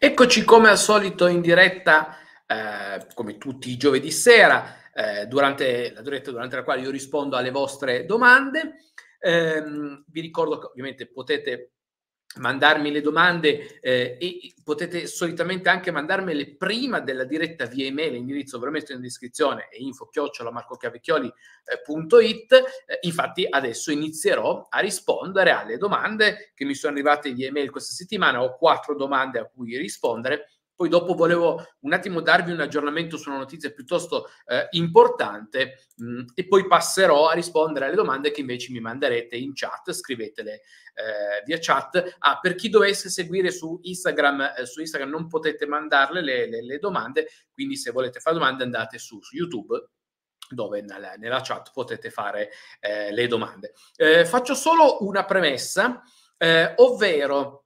Eccoci come al solito in diretta, eh, come tutti i giovedì sera, eh, durante la diretta durante la quale io rispondo alle vostre domande. Eh, vi ricordo che ovviamente potete mandarmi le domande eh, e potete solitamente anche mandarmele prima della diretta via email, l'indirizzo ve lo metto in descrizione, e info-marcocavicchioli.it. Eh, eh, infatti adesso inizierò a rispondere alle domande che mi sono arrivate via email questa settimana, ho quattro domande a cui rispondere poi dopo volevo un attimo darvi un aggiornamento su una notizia piuttosto eh, importante mh, mm, e poi passerò a rispondere alle domande che invece mi manderete in chat, scrivetele eh, via chat. Ah, per chi dovesse seguire su Instagram, eh, su Instagram non potete mandarle le, le, le, domande, quindi se volete fare domande andate su, su YouTube dove nella, nella, chat potete fare eh, le domande. Eh, faccio solo una premessa, eh, ovvero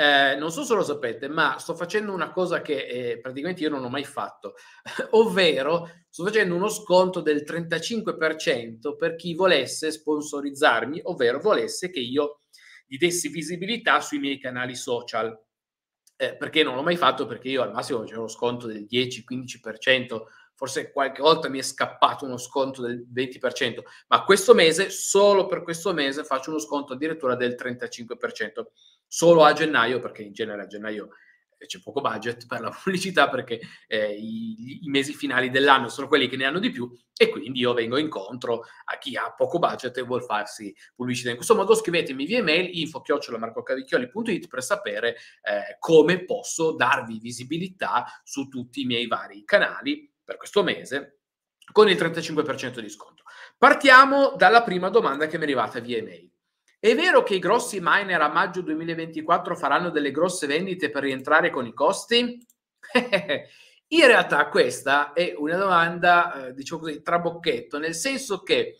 eh, non so se lo sapete, ma sto facendo una cosa che eh, praticamente io non ho mai fatto, ovvero sto facendo uno sconto del 35% per chi volesse sponsorizzarmi, ovvero volesse che io gli dessi visibilità sui miei canali social. Eh, perché non l'ho mai fatto? Perché io al massimo c'è uno sconto del 10-15%, forse qualche volta mi è scappato uno sconto del 20%, ma questo mese, solo per questo mese, faccio uno sconto addirittura del 35% solo a gennaio, perché in genere a gennaio eh, c'è poco budget per la pubblicità perché eh, i, i, mesi finali dell'anno sono quelli che ne hanno di più e quindi io vengo incontro a chi ha poco budget e vuol farsi pubblicità. In questo modo scrivetemi via email info-marcocavicchioli.it per sapere eh, come posso darvi visibilità su tutti i miei vari canali per questo mese con il 35% di sconto. Partiamo dalla prima domanda che mi è arrivata via email. È vero che i grossi miner a maggio 2024 faranno delle grosse vendite per rientrare con i costi? In realtà questa è una domanda, eh, diciamo così, trabocchetto, nel senso che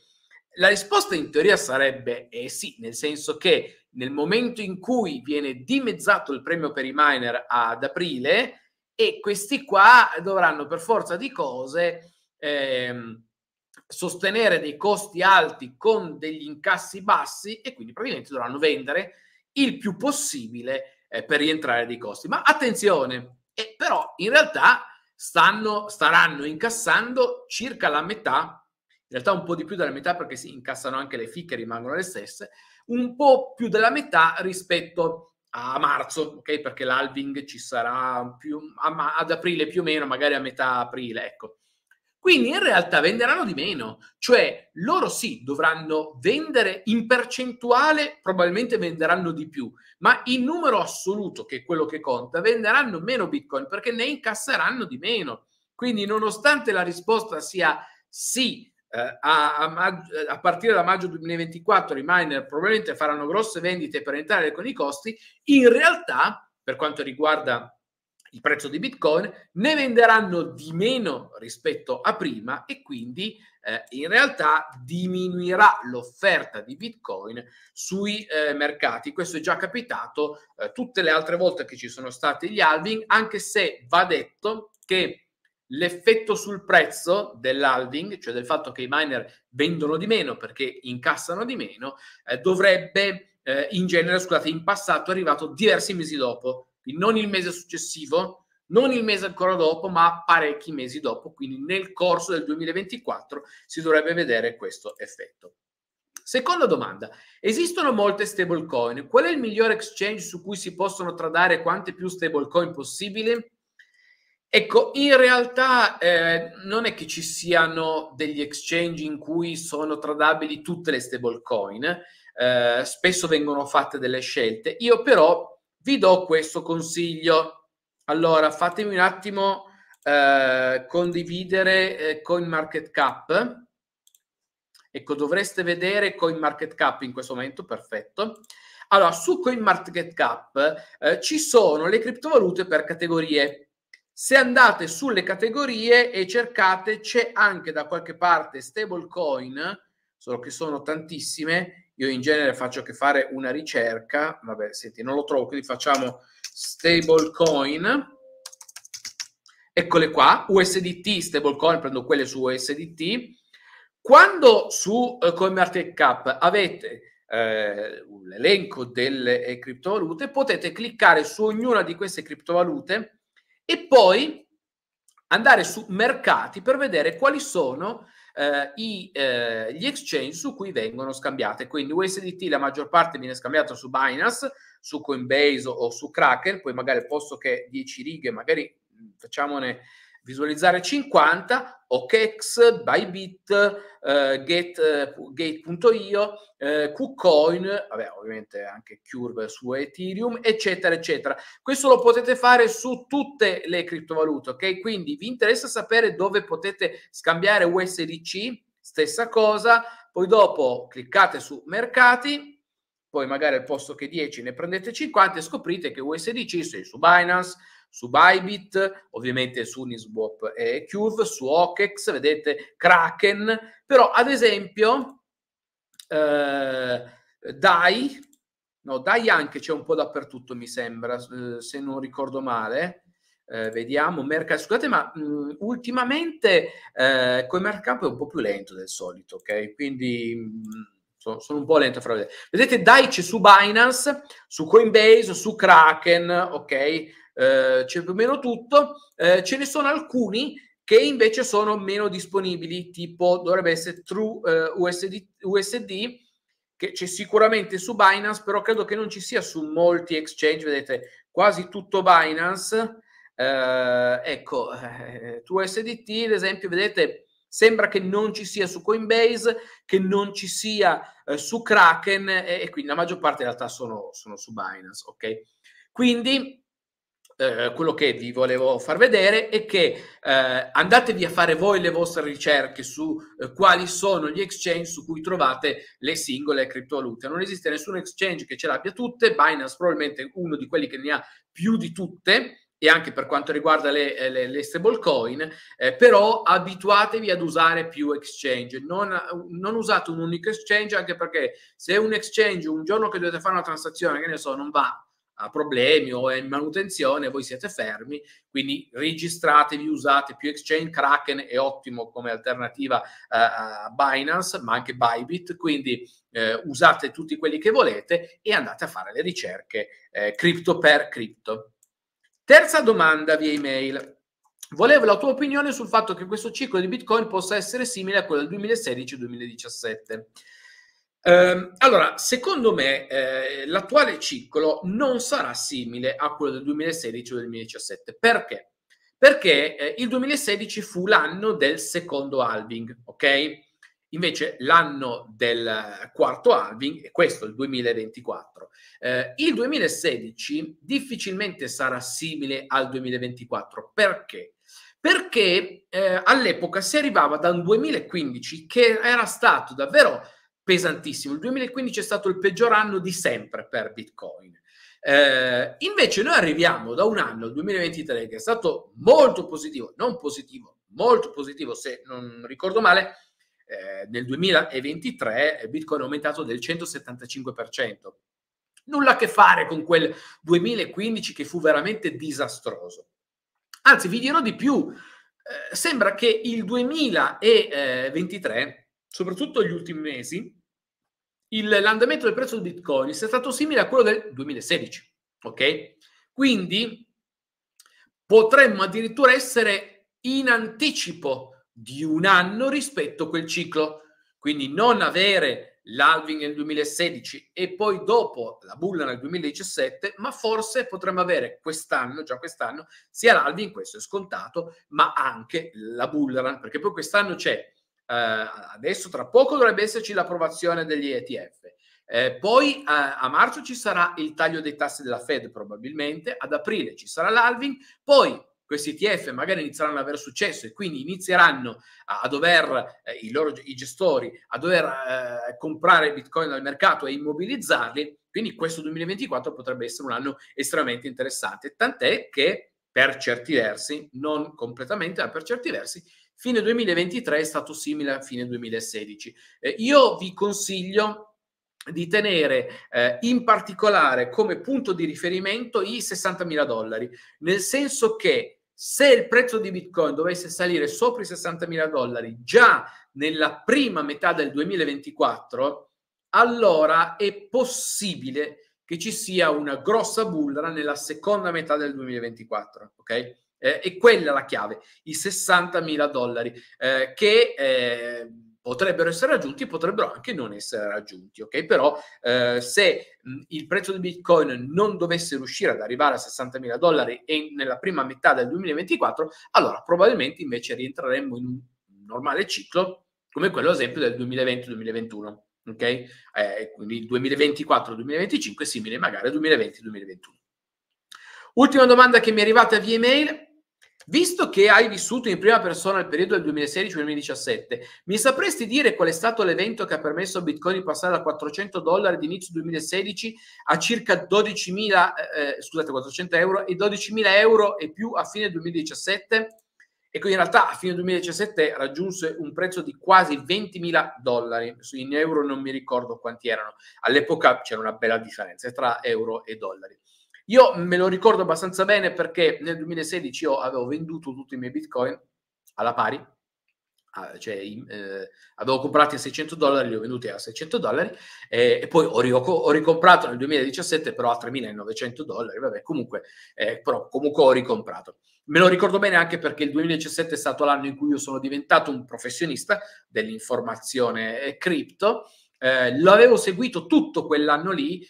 la risposta in teoria sarebbe eh sì, nel senso che nel momento in cui viene dimezzato il premio per i miner ad aprile e questi qua dovranno per forza di cose... Ehm, sostenere dei costi alti con degli incassi bassi e quindi probabilmente dovranno vendere il più possibile eh, per rientrare dei costi. Ma attenzione, eh, però in realtà stanno, staranno incassando circa la metà, in realtà un po' di più della metà perché si incassano anche le fiche, rimangono le stesse, un po' più della metà rispetto a marzo, ok? Perché l'alving ci sarà più, a, ad aprile più o meno, magari a metà aprile, ecco. Quindi in realtà venderanno di meno, cioè loro sì dovranno vendere in percentuale, probabilmente venderanno di più, ma in numero assoluto, che è quello che conta, venderanno meno Bitcoin perché ne incasseranno di meno. Quindi nonostante la risposta sia sì, eh, a, a, maggio, a, partire da maggio 2024 i miner probabilmente faranno grosse vendite per entrare con i costi, in realtà per quanto riguarda il prezzo di Bitcoin, ne venderanno di meno rispetto a prima e quindi eh, in realtà diminuirà l'offerta di Bitcoin sui eh, mercati. Questo è già capitato eh, tutte le altre volte che ci sono stati gli halving, anche se va detto che l'effetto sul prezzo dell'halving, cioè del fatto che i miner vendono di meno perché incassano di meno, eh, dovrebbe eh, in genere, scusate, in passato è arrivato diversi mesi dopo quindi non il mese successivo, non il mese ancora dopo, ma parecchi mesi dopo, quindi nel corso del 2024 si dovrebbe vedere questo effetto. Seconda domanda, esistono molte stablecoin, qual è il miglior exchange su cui si possono tradare quante più stablecoin possibili? Ecco, in realtà eh, non è che ci siano degli exchange in cui sono tradabili tutte le stablecoin, eh, spesso vengono fatte delle scelte, io però vi do questo consiglio. Allora, fatemi un attimo eh, condividere eh, Cap. Ecco, dovreste vedere Market Cap in questo momento, perfetto. Allora, su CoinMarketCap eh, ci sono le criptovalute per categorie. Se andate sulle categorie e cercate, c'è anche da qualche parte stablecoin, solo che sono tantissime, io in genere faccio che fare una ricerca, vabbè, senti, non lo trovo, quindi facciamo stablecoin, eccole qua, USDT, stablecoin, prendo quelle su USDT. Quando su eh, CoinMarketCap avete eh, l'elenco delle eh, criptovalute, potete cliccare su ognuna di queste criptovalute e poi andare su mercati per vedere quali sono eh, i, eh, gli exchange su cui vengono scambiate. Quindi USDT la maggior parte viene scambiata su Binance, su Coinbase o, o su Kraken, poi magari posto che 10 righe, magari facciamone visualizzare 50, OKEX, Bybit, eh, Gate, eh, Gate.io, eh, KuCoin, vabbè ovviamente anche Curve su Ethereum, eccetera, eccetera. Questo lo potete fare su tutte le criptovalute, ok? Quindi vi interessa sapere dove potete scambiare USDC, stessa cosa, poi dopo cliccate su mercati, poi magari al posto che 10 ne prendete 50 e scoprite che USDC sei su Binance, su Bybit, ovviamente su Uniswap e Curve, su OKEX, vedete Kraken, però ad esempio eh, DAI, no, DAI anche c'è un po' dappertutto mi sembra, eh, se non ricordo male, eh, vediamo Merca, scusate ma mh, mm, ultimamente eh, come mercato è un po' più lento del solito ok quindi mh, mm, sono, un po' lento a far vedere vedete dai c'è su Binance su Coinbase su Kraken ok eh, c'è più o meno tutto, eh, ce ne sono alcuni che invece sono meno disponibili, tipo dovrebbe essere True eh, USD, USD, che c'è sicuramente su Binance, però credo che non ci sia su molti exchange, vedete, quasi tutto Binance. Eh, ecco, eh, USDT, ad esempio, vedete, sembra che non ci sia su Coinbase, che non ci sia eh, su Kraken e, e, quindi la maggior parte in realtà sono, sono su Binance, ok? Quindi eh, quello che vi volevo far vedere è che eh, andatevi a fare voi le vostre ricerche su eh, quali sono gli exchange su cui trovate le singole criptovalute. Non esiste nessun exchange che ce l'abbia tutte, Binance probabilmente è uno di quelli che ne ha più di tutte, e anche per quanto riguarda le, eh, le, le stablecoin, eh, però abituatevi ad usare più exchange, non, non, usate un unico exchange anche perché se un exchange un giorno che dovete fare una transazione, che ne so, non va, ha problemi o è in manutenzione, voi siete fermi, quindi registratevi, usate più Exchange, Kraken è ottimo come alternativa eh, a Binance, ma anche Bybit, quindi eh, usate tutti quelli che volete e andate a fare le ricerche eh, cripto per cripto. Terza domanda via email. Volevo la tua opinione sul fatto che questo ciclo di Bitcoin possa essere simile a quello del 2016-2017. Eh, allora, secondo me eh, l'attuale ciclo non sarà simile a quello del 2016 o del 2017. Perché? Perché eh, il 2016 fu l'anno del secondo halving, ok? Invece l'anno del quarto halving è questo, il 2024. Eh, il 2016 difficilmente sarà simile al 2024. Perché? Perché eh, all'epoca si arrivava da un 2015 che era stato davvero pesantissimo. Il 2015 è stato il peggior anno di sempre per Bitcoin. Eh, invece noi arriviamo da un anno, il 2023, che è stato molto positivo, non positivo, molto positivo se non ricordo male, eh, nel 2023 Bitcoin è aumentato del 175%. Nulla a che fare con quel 2015 che fu veramente disastroso. Anzi, vi dirò di più, eh, sembra che il 2023, soprattutto gli ultimi mesi, il, l'andamento del prezzo del Bitcoin sia stato simile a quello del 2016. Ok? Quindi potremmo addirittura essere in anticipo di un anno rispetto a quel ciclo. Quindi non avere l'halving nel 2016 e poi dopo la bulla nel 2017, ma forse potremmo avere quest'anno, già quest'anno, sia l'halving, questo è scontato, ma anche la bulla, perché poi quest'anno c'è eh, adesso tra poco dovrebbe esserci l'approvazione degli ETF. Eh, poi a, eh, a, marzo ci sarà il taglio dei tassi della Fed probabilmente, ad aprile ci sarà l'Alvin, poi questi ETF magari inizieranno ad avere successo e quindi inizieranno a, a dover, eh, i, loro, i gestori, a dover eh, comprare bitcoin dal mercato e immobilizzarli, quindi questo 2024 potrebbe essere un anno estremamente interessante, tant'è che per certi versi, non completamente, ma per certi versi, Fine 2023 è stato simile a fine 2016. Eh, io vi consiglio di tenere eh, in particolare come punto di riferimento i 60.000 dollari, nel senso che se il prezzo di Bitcoin dovesse salire sopra i 60.000 dollari già nella prima metà del 2024, allora è possibile che ci sia una grossa bullra nella seconda metà del 2024, ok? Eh, è quella la chiave, i 60 mila dollari eh, che eh, potrebbero essere raggiunti e potrebbero anche non essere raggiunti, ok? Però eh, se mh, il prezzo di Bitcoin non dovesse riuscire ad arrivare a 60 mila dollari e nella prima metà del 2024, allora probabilmente invece rientreremmo in un normale ciclo come quello ad esempio del 2020-2021. Ok? Eh, quindi 2024-2025 simile magari al 2020-2021. Ultima domanda che mi è arrivata via email Visto che hai vissuto in prima persona il periodo del 2016-2017, mi sapresti dire qual è stato l'evento che ha permesso a Bitcoin di passare da 400 dollari di inizio 2016 a circa 12.000, eh, eh, scusate, 400 euro e 12.000 euro e più a fine 2017? E quindi in realtà a fine 2017 raggiunse un prezzo di quasi 20.000 dollari, in euro non mi ricordo quanti erano, all'epoca c'era una bella differenza tra euro e dollari. Io me lo ricordo abbastanza bene perché nel 2016 io avevo venduto tutti i miei bitcoin alla pari, ah, cioè eh, avevo comprati a 600 dollari, li ho venduti a 600 dollari eh, e poi ho, rico- ho, ricomprato nel 2017 però a 3.900 dollari, vabbè comunque, eh, però comunque ho ricomprato. Me lo ricordo bene anche perché il 2017 è stato l'anno in cui io sono diventato un professionista dell'informazione cripto. Eh, l'avevo seguito tutto quell'anno lì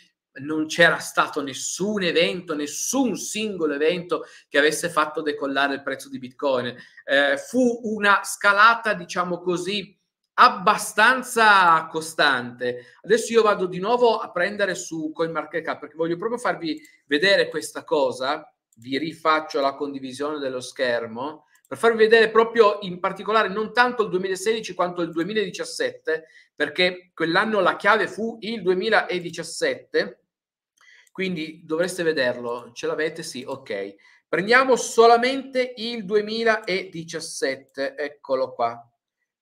non c'era stato nessun evento, nessun singolo evento che avesse fatto decollare il prezzo di Bitcoin. Eh, fu una scalata, diciamo così, abbastanza costante. Adesso io vado di nuovo a prendere su CoinMarketCap perché voglio proprio farvi vedere questa cosa. Vi rifaccio la condivisione dello schermo per farvi vedere proprio in particolare non tanto il 2016 quanto il 2017, perché quell'anno la chiave fu il 2017 quindi dovreste vederlo. Ce l'avete? Sì, ok. Prendiamo solamente il 2017, eccolo qua.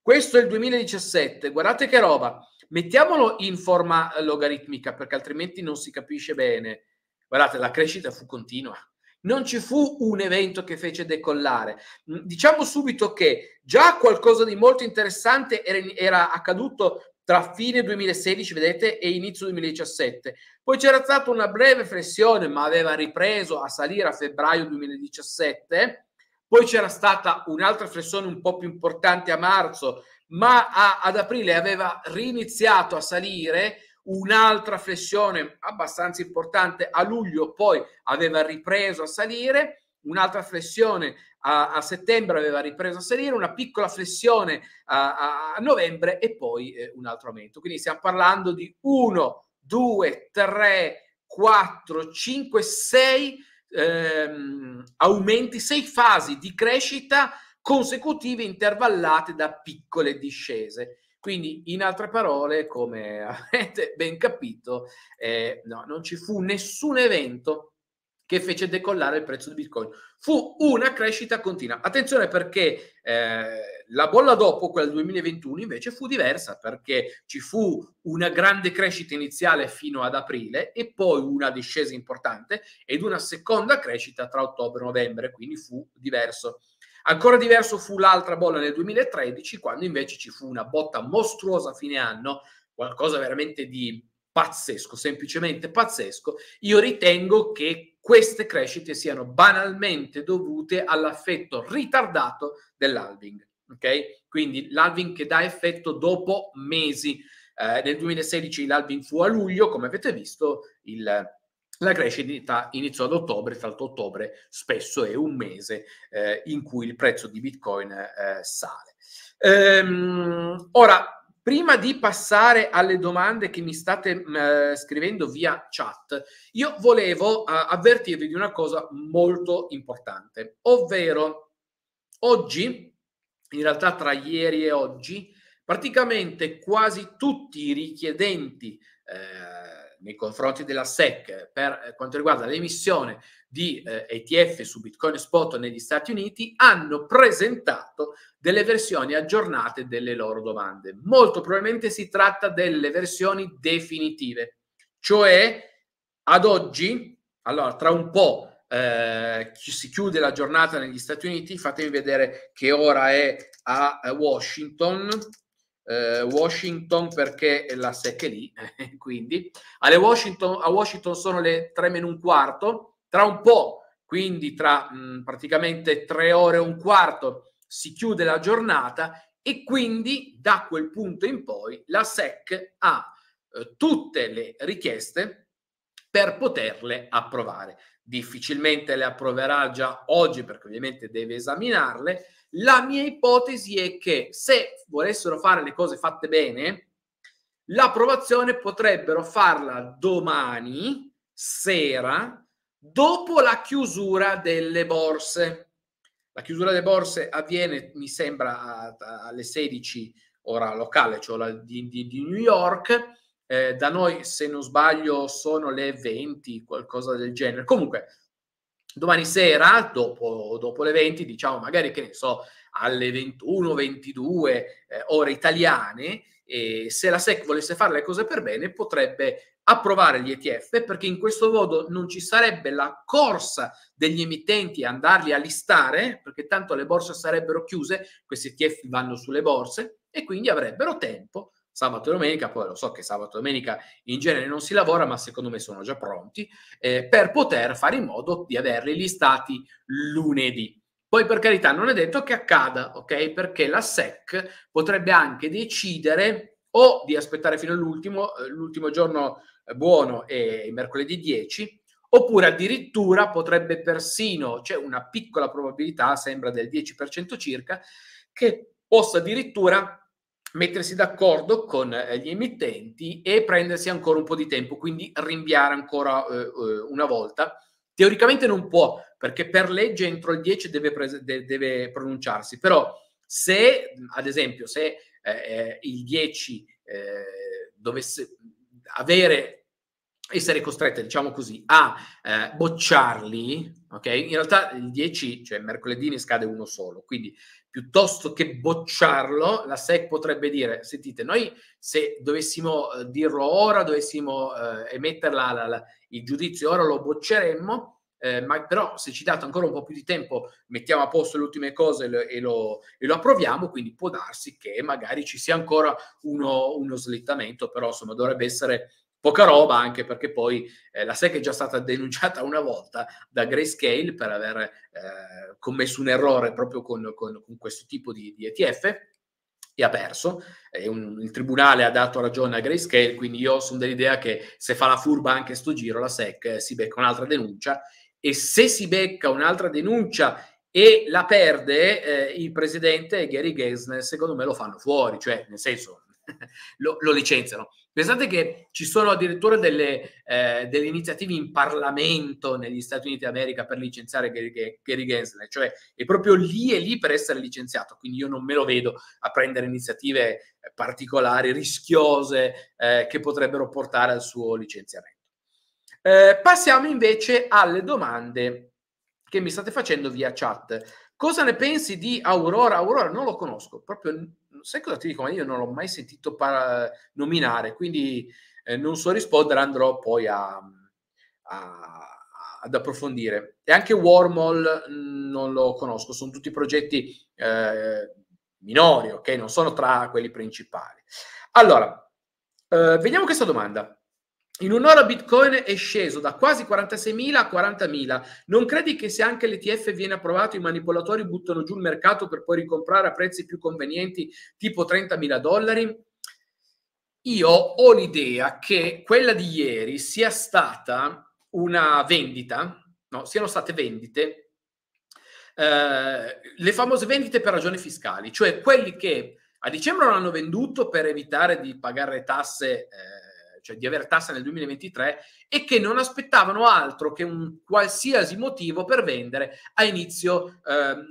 Questo è il 2017, guardate che roba. Mettiamolo in forma logaritmica perché altrimenti non si capisce bene. Guardate, la crescita fu continua. Non ci fu un evento che fece decollare. Diciamo subito che già qualcosa di molto interessante era, era accaduto tra fine 2016, vedete, e inizio 2017. Poi c'era stata una breve flessione, ma aveva ripreso a salire a febbraio 2017. Poi c'era stata un'altra flessione un po' più importante a marzo, ma a, ad aprile aveva riniziato a salire un'altra flessione abbastanza importante a luglio, poi aveva ripreso a salire un'altra flessione a, a, settembre aveva ripreso a salire, una piccola flessione a, a novembre e poi eh, un altro aumento. Quindi stiamo parlando di 1, 2, 3, 4, 5, 6 aumenti, 6 fasi di crescita consecutive intervallate da piccole discese. Quindi, in altre parole, come avete ben capito, eh, no, non ci fu nessun evento che fece decollare il prezzo di Bitcoin. Fu una crescita continua. Attenzione perché eh, la bolla dopo, quella del 2021, invece fu diversa perché ci fu una grande crescita iniziale fino ad aprile e poi una discesa importante ed una seconda crescita tra ottobre e novembre, quindi fu diverso. Ancora diverso fu l'altra bolla nel 2013, quando invece ci fu una botta mostruosa a fine anno, qualcosa veramente di pazzesco, semplicemente pazzesco. Io ritengo che queste crescite siano banalmente dovute all'affetto ritardato dell'alving. Okay? Quindi l'alving che dà effetto dopo mesi. Eh, nel 2016 l'alving fu a luglio, come avete visto, il, la crescita iniziò ad ottobre, tra l'altro ottobre spesso è un mese eh, in cui il prezzo di Bitcoin eh, sale. Ehm, ora, Prima di passare alle domande che mi state mm, eh, scrivendo via chat, io volevo eh, avvertirvi di una cosa molto importante, ovvero oggi, in realtà tra ieri e oggi, praticamente quasi tutti i richiedenti eh, nei confronti della SEC per eh, quanto riguarda l'emissione di eh, ETF su Bitcoin Spot negli Stati Uniti hanno presentato delle versioni aggiornate delle loro domande. Molto probabilmente si tratta delle versioni definitive, cioè ad oggi, allora tra un po' eh, si chiude la giornata negli Stati Uniti, fatemi vedere che ora è a Washington. Eh, Washington perché la SEC è lì, quindi alle Washington, a Washington sono le 3 meno un quarto, tra un po', quindi tra mh, mm, praticamente tre ore e un quarto, si chiude la giornata e quindi da quel punto in poi la SEC ha eh, tutte le richieste per poterle approvare. Difficilmente le approverà già oggi perché ovviamente deve esaminarle. La mia ipotesi è che se volessero fare le cose fatte bene, l'approvazione potrebbero farla domani sera dopo la chiusura delle borse. La chiusura delle borse avviene, mi sembra, alle 16 ora locale, cioè di, di, di New York. Eh, da noi, se non sbaglio, sono le 20, qualcosa del genere. Comunque, domani sera, dopo, dopo le 20, diciamo magari che ne so, alle 21, 22 eh, ore italiane, e se la SEC volesse fare le cose per bene, potrebbe approvare gli ETF perché in questo modo non ci sarebbe la corsa degli emittenti a andarli a listare perché tanto le borse sarebbero chiuse, questi ETF vanno sulle borse e quindi avrebbero tempo sabato e domenica, poi lo so che sabato e domenica in genere non si lavora, ma secondo me sono già pronti, eh, per poter fare in modo di averli listati lunedì. Poi per carità non è detto che accada, ok? Perché la SEC potrebbe anche decidere o di aspettare fino all'ultimo, eh, l'ultimo giorno buono e mercoledì 10, oppure addirittura potrebbe persino, c'è cioè una piccola probabilità, sembra del 10% circa, che possa addirittura mettersi d'accordo con eh, gli emittenti e prendersi ancora un po' di tempo, quindi rinviare ancora eh, eh una volta. Teoricamente non può, perché per legge entro il 10 deve, prese- deve pronunciarsi, però se, ad esempio, se eh, eh il 10 eh, dovesse avere, essere costrette, diciamo così, a eh, bocciarli, ok? In realtà il 10, cioè mercoledì, ne scade uno solo, quindi piuttosto che bocciarlo, la SEC potrebbe dire, sentite, noi se dovessimo eh, dirlo ora, dovessimo eh, emetterla la, la, il giudizio ora, lo bocceremmo, eh, ma però se ci date ancora un po' più di tempo mettiamo a posto le ultime cose e lo, e lo, e lo approviamo, quindi può darsi che magari ci sia ancora uno, uno slittamento, però insomma dovrebbe essere poca roba anche perché poi eh, la SEC è già stata denunciata una volta da Grayscale per aver eh, commesso un errore proprio con, con, con questo tipo di, di, ETF e ha perso. E un, il tribunale ha dato ragione a Grayscale, quindi io sono dell'idea che se fa la furba anche sto giro la SEC eh, si becca un'altra denuncia e se si becca un'altra denuncia e la perde, eh, il presidente e Gary Gensler, secondo me, lo fanno fuori, cioè nel senso lo, lo, licenziano. Pensate che ci sono addirittura delle, eh, delle, iniziative in Parlamento negli Stati Uniti d'America per licenziare Gary, Gary Gensler, cioè è proprio lì e lì per essere licenziato, quindi io non me lo vedo a prendere iniziative particolari, rischiose, eh, che potrebbero portare al suo licenziamento. Eh, passiamo invece alle domande che mi state facendo via chat. Cosa ne pensi di Aurora? Aurora non lo conosco, proprio sai cosa ti dico, ma io non l'ho mai sentito par- nominare, quindi eh, non so rispondere, andrò poi a, a ad approfondire. E anche Warmall mm, non lo conosco, sono tutti progetti eh, minori, ok? Non sono tra quelli principali. Allora, eh, vediamo questa domanda. In un'ora Bitcoin è sceso da quasi 46.000 a 40.000. Non credi che se anche l'ETF viene approvato i manipolatori buttano giù il mercato per poi ricomprare a prezzi più convenienti, tipo 30.000 dollari? Io ho l'idea che quella di ieri sia stata una vendita, no, siano state vendite, eh, le famose vendite per ragioni fiscali, cioè quelli che a dicembre non hanno venduto per evitare di pagare tasse. Eh, cioè di aver tasse nel 2023, e che non aspettavano altro che un qualsiasi motivo per vendere a inizio ehm,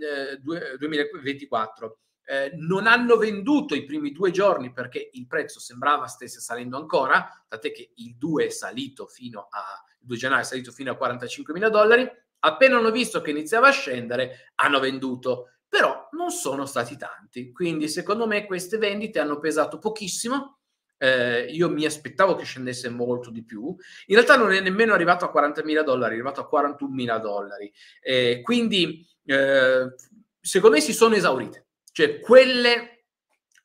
eh, 2024. Eh, non hanno venduto i primi due giorni perché il prezzo sembrava stesse salendo ancora, tant'è che il 2 è salito fino a 2 gennaio è salito fino a 45 mila dollari. Appena hanno visto che iniziava a scendere, hanno venduto, però non sono stati tanti. Quindi, secondo me, queste vendite hanno pesato pochissimo eh, io mi aspettavo che scendesse molto di più. In realtà non è nemmeno arrivato a 40.000 dollari, è arrivato a 41.000 dollari. Eh, quindi, eh, secondo me, si sono esaurite. Cioè, quelle,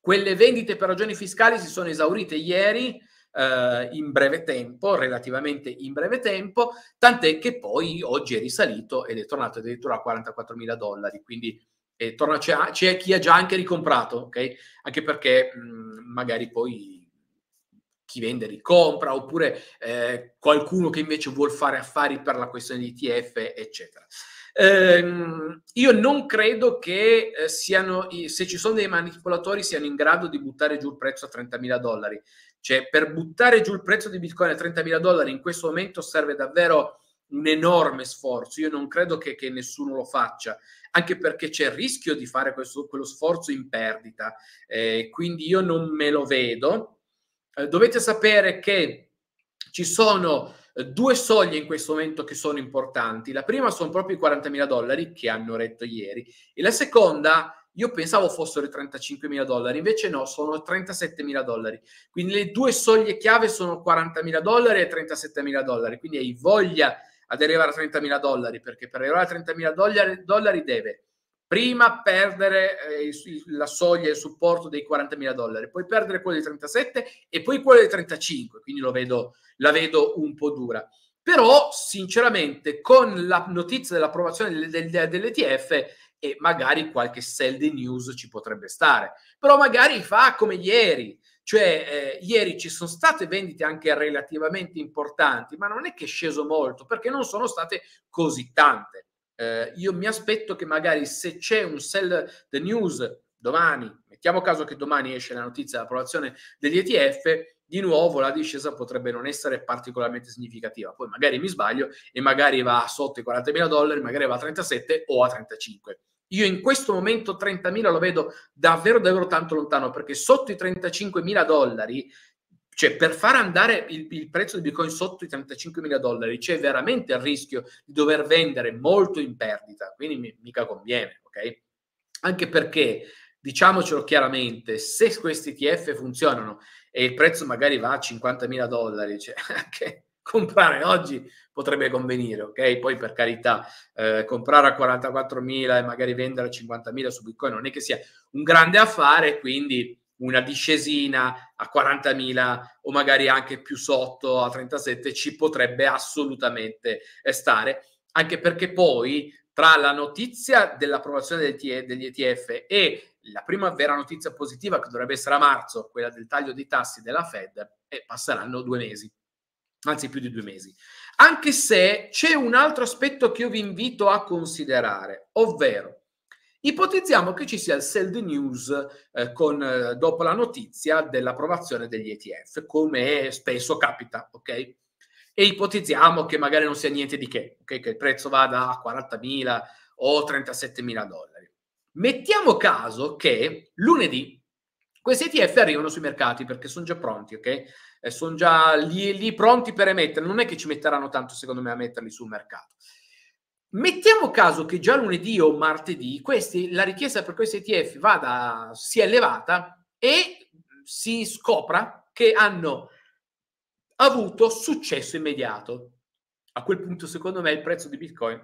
quelle, vendite per ragioni fiscali si sono esaurite ieri. Eh, in breve tempo, relativamente in breve tempo, tant'è che poi oggi è risalito ed è tornato addirittura a 44 mila dollari, quindi eh, torna, c'è, c'è, chi ha già anche ricomprato, ok? Anche perché mh, mm, magari poi chi vende ricompra, oppure eh, qualcuno che invece vuole fare affari per la questione di ETF, eccetera. Ehm, io non credo che eh, siano, se ci sono dei manipolatori, siano in grado di buttare giù il prezzo a 30.000 dollari. Cioè, per buttare giù il prezzo di Bitcoin a 30.000 dollari in questo momento serve davvero un enorme sforzo. Io non credo che, che, nessuno lo faccia, anche perché c'è il rischio di fare questo, quello sforzo in perdita. Eh, quindi io non me lo vedo. Eh, dovete sapere che ci sono eh, due soglie in questo momento che sono importanti. La prima sono proprio i 40.000 dollari che hanno retto ieri e la seconda io pensavo fossero i 35.000 dollari, invece no, sono 37.000 dollari. Quindi le due soglie chiave sono 40.000 dollari e 37.000 dollari. Quindi hai voglia ad arrivare a 30.000 dollari perché per arrivare a 30.000 dollari, dollari deve prima perdere eh, la soglia e il supporto dei 40.000 dollari, poi perdere quello dei 37 e poi quello dei 35, quindi vedo, la vedo un po' dura. Però, sinceramente, con la notizia dell'approvazione del, del, dell'ETF e magari qualche sell di news ci potrebbe stare. Però magari fa come ieri, cioè eh, ieri ci sono state vendite anche relativamente importanti, ma non è che è sceso molto perché non sono state così tante eh, io mi aspetto che magari se c'è un sell the news domani, mettiamo caso che domani esce la notizia dell'approvazione degli ETF, di nuovo la discesa potrebbe non essere particolarmente significativa. Poi magari mi sbaglio e magari va sotto i 40.000 dollari, magari va a 37 o a 35. Io in questo momento 30.000 lo vedo davvero davvero tanto lontano perché sotto i 35.000 dollari cioè, per far andare il, il prezzo di Bitcoin sotto i 35 mila dollari, c'è veramente il rischio di dover vendere molto in perdita, quindi mi, mica conviene, ok? Anche perché, diciamocelo chiaramente, se questi TF funzionano e il prezzo magari va a 50 mila dollari, cioè, anche comprare oggi potrebbe convenire, ok? Poi per carità, eh, comprare a 44 mila e magari vendere a 50 mila su Bitcoin non è che sia un grande affare, quindi una discesina a 40.000 o magari anche più sotto a 37 ci potrebbe assolutamente eh, stare, anche perché poi tra la notizia dell'approvazione degli ETF e la prima vera notizia positiva che dovrebbe essere a marzo, quella del taglio dei tassi della Fed, eh, passeranno due mesi, anzi più di due mesi. Anche se c'è un altro aspetto che io vi invito a considerare, ovvero Ipotizziamo che ci sia il sell the news eh, con, eh, dopo la notizia dell'approvazione degli ETF, come spesso capita, ok? E ipotizziamo che magari non sia niente di che, okay? che il prezzo vada a 40.000 o 37.000 dollari. Mettiamo caso che lunedì questi ETF arrivano sui mercati perché sono già pronti, ok? Eh, sono già lì, lì pronti per emettere, non è che ci metteranno tanto secondo me a metterli sul mercato. Mettiamo caso che già lunedì o martedì questi, la richiesta per questi ETF vada, è elevata e si scopra che hanno avuto successo immediato. A quel punto, secondo me, il prezzo di Bitcoin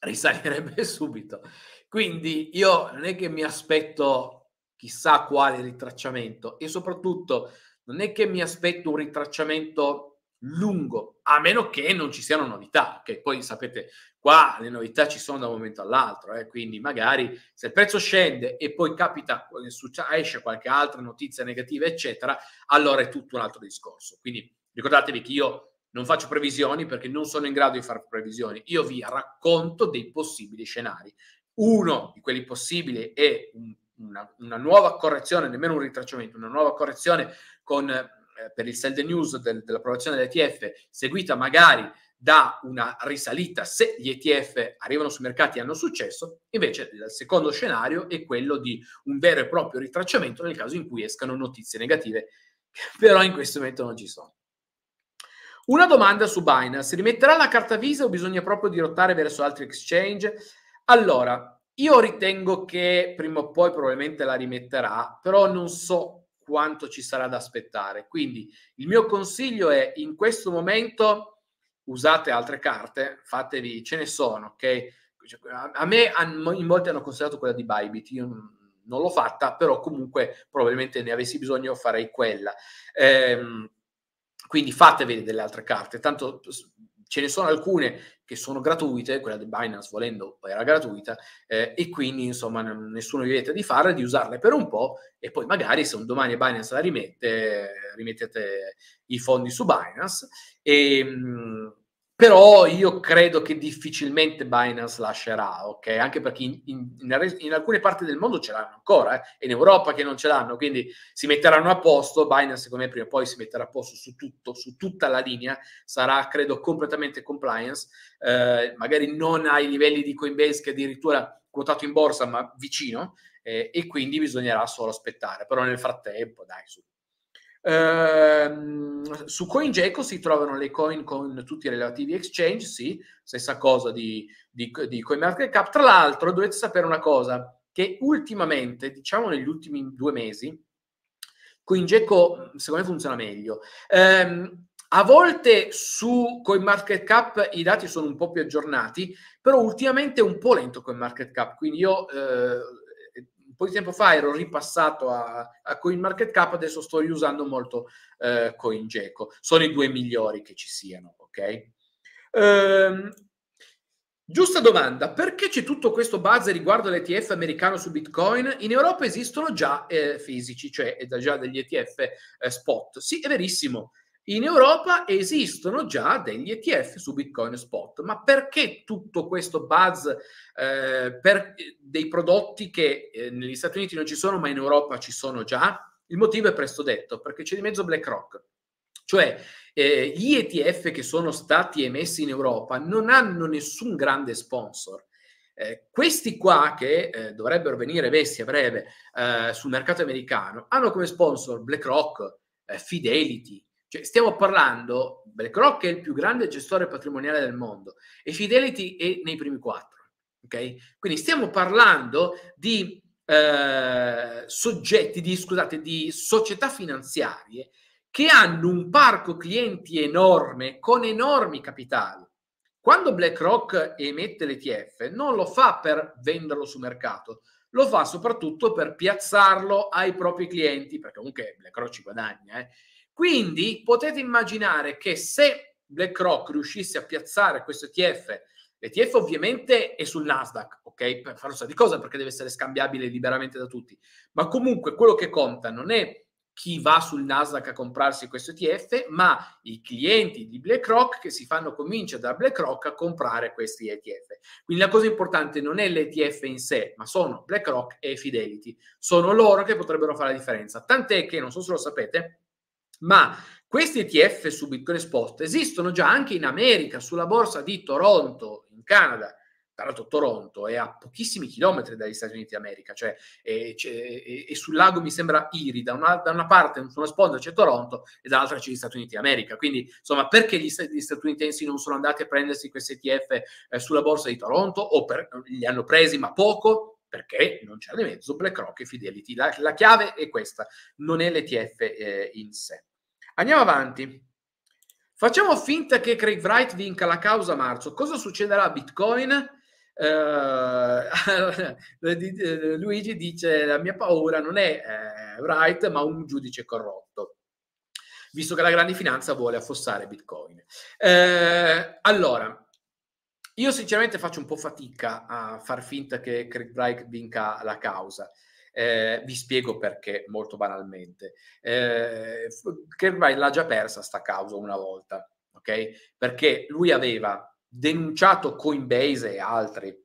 risalirebbe subito. Quindi io non è che mi aspetto chissà quale ritracciamento e soprattutto non è che mi aspetto un ritracciamento lungo, a meno che non ci siano novità, che poi sapete Qua le novità ci sono da un momento all'altro, eh? quindi magari se il prezzo scende e poi capita, eh, cioè, esce qualche altra notizia negativa, eccetera, allora è tutto un altro discorso. Quindi ricordatevi che io non faccio previsioni perché non sono in grado di fare previsioni, io vi racconto dei possibili scenari. Uno di quelli possibili è una, una, nuova correzione, nemmeno un ritracciamento, una nuova correzione con, eh, per il sell the news del, dell'approvazione dell'ETF, seguita magari da una risalita se gli ETF arrivano sui mercati e hanno successo, invece il secondo scenario è quello di un vero e proprio ritracciamento nel caso in cui escano notizie negative, che però in questo momento non ci sono. Una domanda su Binance, rimetterà la carta Visa o bisogna proprio dirottare verso altri exchange? Allora, io ritengo che prima o poi probabilmente la rimetterà, però non so quanto ci sarà da aspettare. Quindi il mio consiglio è in questo momento usate altre carte, fatevi, ce ne sono, ok? Cioè, a me in molti hanno considerato quella di Bybit, io non l'ho fatta, però comunque probabilmente ne avessi bisogno farei quella. Ehm, quindi fatevi delle altre carte, tanto ce ne sono alcune che sono gratuite, quella di Binance volendo era gratuita, eh, e quindi insomma nessuno vi vieta di farle, di usarle per un po' e poi magari se un domani Binance la rimette, rimettete i fondi su Binance e... Ehm, Mh, però io credo che difficilmente Binance lascerà, ok? Anche perché in, in, in alcune parti del mondo ce l'hanno ancora, eh? in Europa che non ce l'hanno, quindi si metteranno a posto, Binance secondo me prima o poi si metterà a posto su tutto, su tutta la linea, sarà credo completamente compliance, eh, magari non ai livelli di Coinbase che addirittura quotato in borsa, ma vicino, eh, e quindi bisognerà solo aspettare, però nel frattempo dai, su, Ehm, su CoinGecko si trovano le coin con tutti i relativi exchange, sì, stessa cosa di, di, di CoinMarketCap. Tra l'altro dovete sapere una cosa, che ultimamente, diciamo negli ultimi due mesi, CoinGecko secondo me funziona meglio. Ehm, a volte su CoinMarketCap i dati sono un po' più aggiornati, però ultimamente è un po' lento CoinMarketCap, quindi io... Eh, po' di tempo fa ero ripassato a, a CoinMarketCap, adesso sto riusando molto eh, CoinGecko. Sono i due migliori che ci siano, ok? Ehm, giusta domanda, perché c'è tutto questo buzz riguardo l'ETF americano su Bitcoin? In Europa esistono già eh, fisici, cioè eh, già degli ETF eh, spot. Sì, è verissimo. In Europa esistono già degli ETF su Bitcoin Spot, ma perché tutto questo buzz eh, per eh, dei prodotti che eh, negli Stati Uniti non ci sono, ma in Europa ci sono già? Il motivo è presto detto, perché c'è di mezzo BlackRock. Cioè, eh, gli ETF che sono stati emessi in Europa non hanno nessun grande sponsor. Eh, questi qua che eh, dovrebbero venire messi a breve eh, sul mercato americano hanno come sponsor BlackRock, eh, Fidelity, cioè, stiamo parlando, BlackRock è il più grande gestore patrimoniale del mondo e Fidelity è nei primi quattro. Okay? Quindi stiamo parlando di eh, soggetti, di, scusate, di società finanziarie che hanno un parco clienti enorme, con enormi capitali. Quando BlackRock emette l'ETF non lo fa per venderlo sul mercato, lo fa soprattutto per piazzarlo ai propri clienti, perché comunque BlackRock ci guadagna, eh? Quindi potete immaginare che se BlackRock riuscisse a piazzare questo ETF, l'ETF ovviamente è sul Nasdaq, ok? Per farlo sa di cosa perché deve essere scambiabile liberamente da tutti, ma comunque quello che conta non è chi va sul Nasdaq a comprarsi questo ETF, ma i clienti di BlackRock che si fanno convincere da BlackRock a comprare questi ETF. Quindi la cosa importante non è l'ETF in sé, ma sono BlackRock e Fidelity. Sono loro che potrebbero fare la differenza. Tant'è che, non so se lo sapete, ma questi ETF su Bitcoin Spot esistono già anche in America, sulla borsa di Toronto, in Canada. Tra l'altro Toronto è a pochissimi chilometri dagli Stati Uniti d'America, cioè è, è, è sul lago mi sembra Iri, da una, da una parte, sulla sponda c'è Toronto e dall'altra c'è gli Stati Uniti d'America. Quindi insomma perché gli, gli statunitensi non sono andati a prendersi questi ETF eh, sulla borsa di Toronto o per, li hanno presi ma poco? perché non c'è di mezzo BlackRock e Fidelity. La, la, chiave è questa, non è l'ETF eh, in sé. Andiamo avanti. Facciamo finta che Craig Wright vinca la causa a marzo. Cosa succederà a Bitcoin? Uh, Luigi dice la mia paura non è eh, Wright ma un giudice corrotto visto che la grande finanza vuole affossare Bitcoin. Eh, allora, io sinceramente faccio un po' fatica a far finta che Craig Wright vinca la causa. Eh, vi spiego perché, molto banalmente. Eh, Kerby l'ha già persa sta causa una volta, ok? Perché lui aveva denunciato Coinbase e altri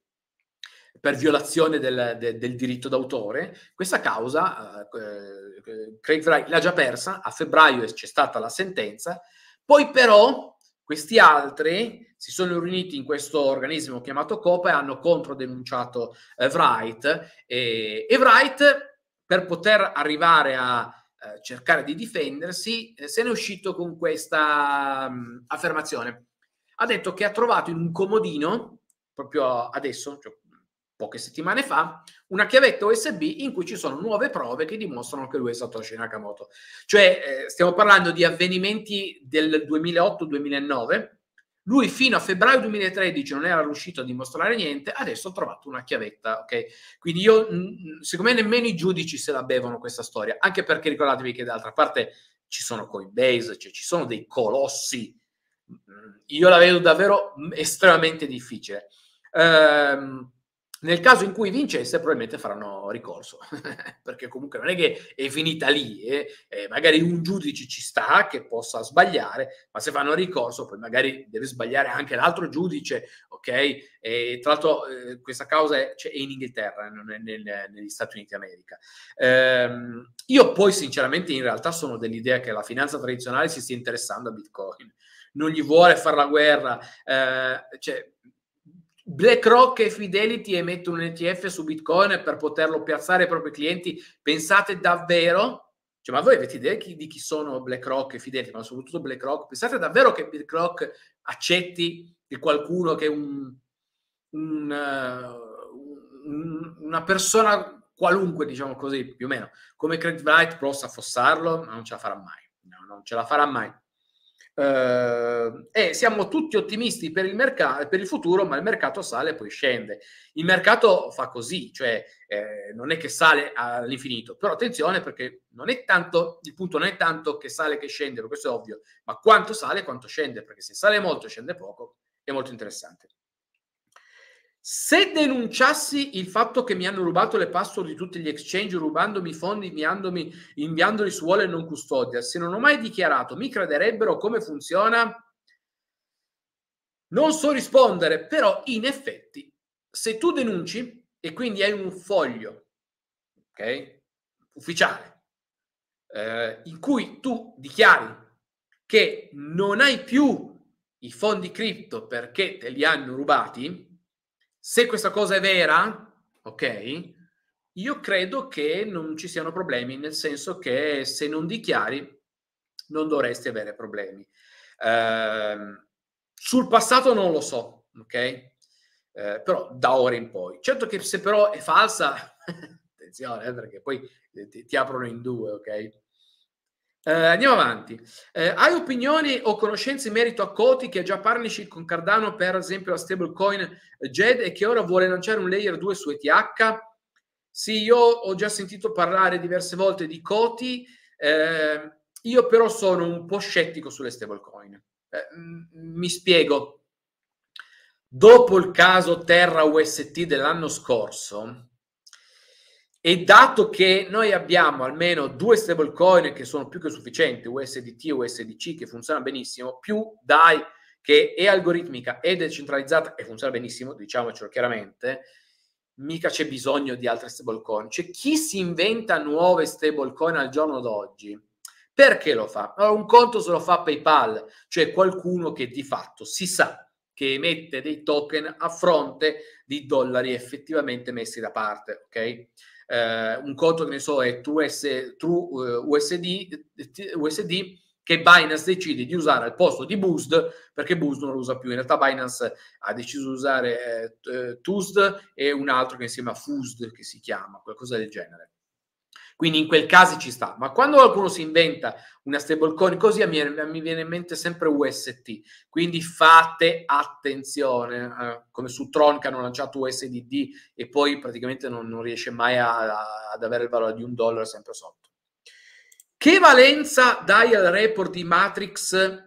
per violazione del, de, del diritto d'autore. Questa causa eh, eh Craig Wright l'ha già persa, a febbraio c'è stata la sentenza, poi però questi altri si sono riuniti in questo organismo chiamato COPA e hanno controdenunciato eh, Wright e, e Wright per poter arrivare a eh, cercare di difendersi eh, se ne è uscito con questa mh, mm, affermazione. Ha detto che ha trovato in un comodino, proprio adesso, cioè poche settimane fa, una chiavetta USB in cui ci sono nuove prove che dimostrano che lui è Satoshi Nakamoto. Cioè, eh, stiamo parlando di avvenimenti del 2008-2009 lui fino a febbraio 2013 non era riuscito a dimostrare niente, adesso ho trovato una chiavetta, ok? Quindi io, mm, mm, secondo me nemmeno i giudici se la bevono questa storia, anche perché ricordatevi che d'altra parte ci sono Coinbase, cioè ci sono dei colossi. Mm, io la vedo davvero estremamente difficile. Ehm, nel caso in cui vincesse probabilmente faranno ricorso, perché comunque non è che è finita lì, eh? Eh, magari un giudice ci sta che possa sbagliare, ma se fanno ricorso poi magari deve sbagliare anche l'altro giudice, ok? E, tra l'altro eh, questa causa è, cioè, è, in Inghilterra, eh, non è nel, negli Stati Uniti d'America. Ehm, io poi sinceramente in realtà sono dell'idea che la finanza tradizionale si stia interessando a Bitcoin, non gli vuole fare la guerra, eh, cioè BlackRock e Fidelity emettono un ETF su Bitcoin per poterlo piazzare ai propri clienti. Pensate davvero? Cioè, ma voi avete idea di chi sono BlackRock e Fidelity, ma soprattutto BlackRock? Pensate davvero che BlackRock accetti che qualcuno che è un, un, eh, un, una persona qualunque, diciamo così, più o meno, come Craig Wright possa affossarlo? Non ce la farà mai. No, non ce la farà mai. Uh, e siamo tutti ottimisti per il, mercato, per il futuro, ma il mercato sale e poi scende. Il mercato fa così, cioè eh, non è che sale all'infinito, però attenzione perché non è tanto, il punto non è tanto che sale che scende, questo è ovvio, ma quanto sale e quanto scende, perché se sale molto scende poco è molto interessante. Se denunciassi il fatto che mi hanno rubato le password di tutti gli exchange, rubandomi i fondi, inviandomi, inviandoli su wallet non custodia, se non ho mai dichiarato, mi crederebbero come funziona? Non so rispondere, però in effetti, se tu denunci e quindi hai un foglio, ok? Ufficiale, eh, in cui tu dichiari che non hai più i fondi cripto perché te li hanno rubati, se questa cosa è vera, ok, io credo che non ci siano problemi, nel senso che se non dichiari non dovresti avere problemi. Eh, sul passato non lo so, ok? Eh, però da ora in poi. Certo che se però è falsa, attenzione, eh, perché poi ti, ti aprono in due, ok? Eh, andiamo avanti. Eh, hai opinioni o conoscenze in merito a Coti che ha già partnership con Cardano per esempio la stablecoin JED e che ora vuole lanciare un layer 2 su ETH? Sì, io ho già sentito parlare diverse volte di Coti, eh, io però sono un po' scettico sulle stablecoin. Eh, mm, mi spiego. Dopo il caso Terra UST dell'anno scorso, e dato che noi abbiamo almeno due stablecoin che sono più che sufficienti, USDT e USDC, che funzionano benissimo, più DAI che è algoritmica e decentralizzata e funziona benissimo, diciamocelo chiaramente, mica c'è bisogno di altre stablecoin. Cioè, chi si inventa nuove stablecoin al giorno d'oggi. Perché lo fa? Allora, un conto se lo fa PayPal, cioè qualcuno che di fatto si sa che emette dei token a fronte di dollari effettivamente messi da parte, ok? Uh, un conto che ne so è TrueUSD, uh, eh, USD, che Binance decide di usare al posto di Boost perché Boost non lo usa più. In realtà Binance ha deciso di usare eh, Toost e un altro che insieme a Fusd che si chiama, qualcosa del genere. Quindi in quel caso ci sta. Ma quando qualcuno si inventa una stablecoin così, a me viene in mente sempre UST. Quindi fate attenzione, eh, come su Tron che hanno lanciato USDD e poi praticamente non, non riesce mai a, a, ad avere il valore di un dollaro sempre sotto. Che valenza dai al report di Matrix?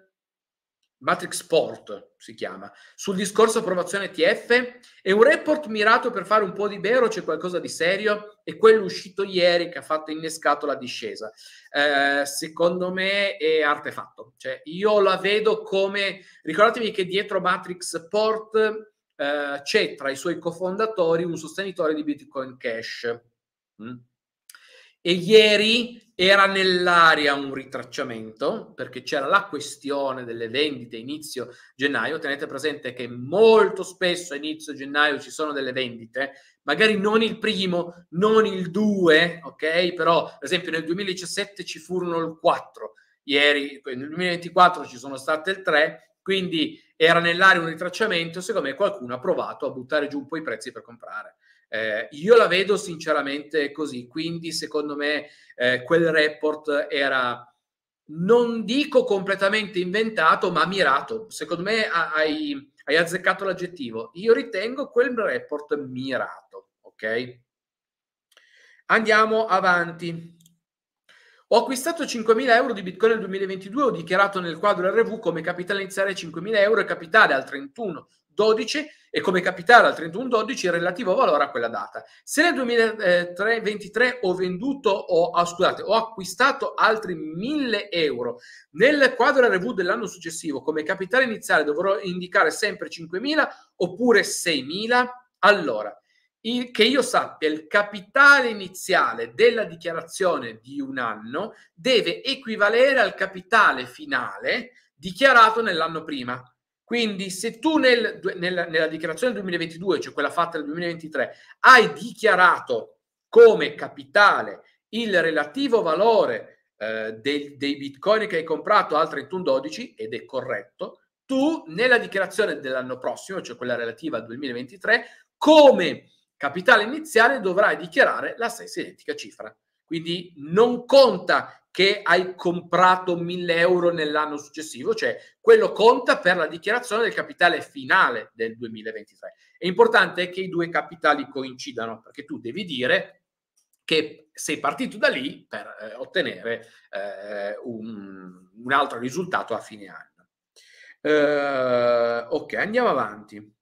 Matrix Port si chiama, sul discorso approvazione TF. È un report mirato per fare un po' di vero, c'è qualcosa di serio? e quello uscito ieri che ha fatto innescato la discesa. Eh, secondo me è artefatto. Cioè, io la vedo come... Ricordatevi che dietro Matrix Port eh, c'è tra i suoi cofondatori un sostenitore di Bitcoin Cash. Mm. E ieri era nell'aria un ritracciamento perché c'era la questione delle vendite inizio gennaio. Tenete presente che molto spesso a inizio gennaio ci sono delle vendite magari non il primo, non il 2, ok? Però, ad esempio, nel 2017 ci furono il 4, ieri, nel 2024 ci sono state il 3, quindi era nell'area un ritracciamento, secondo me qualcuno ha provato a buttare giù un po' i prezzi per comprare. Eh, io la vedo sinceramente così, quindi secondo me eh, quel report era, non dico completamente inventato, ma mirato. Secondo me hai, hai azzeccato l'aggettivo. Io ritengo quel report mirato ok? Andiamo avanti. Ho acquistato 5.000 euro di Bitcoin nel 2022, ho dichiarato nel quadro RV come capitale iniziale 5.000 euro e capitale al 31 12 e come capitale al 31-12 il relativo valore a quella data. Se nel 2023 ho venduto o ah, scusate, ho acquistato altri 1000 euro nel quadro RV dell'anno successivo come capitale iniziale dovrò indicare sempre 5.000 oppure 6.000? Allora, il, che io sappia, il capitale iniziale della dichiarazione di un anno deve equivalere al capitale finale dichiarato nell'anno prima. Quindi se tu nel, nel, nella dichiarazione del 2022, cioè quella fatta nel 2023, hai dichiarato come capitale il relativo valore eh, dei, dei bitcoin che hai comprato al 31-12 ed è corretto, tu nella dichiarazione dell'anno prossimo, cioè quella relativa al 2023, come capitale iniziale dovrai dichiarare la stessa identica cifra. Quindi non conta che hai comprato 1000 euro nell'anno successivo, cioè quello conta per la dichiarazione del capitale finale del 2023. È importante che i due capitali coincidano, perché tu devi dire che sei partito da lì per eh, ottenere eh, un, un, altro risultato a fine anno. Eh, ok, andiamo avanti.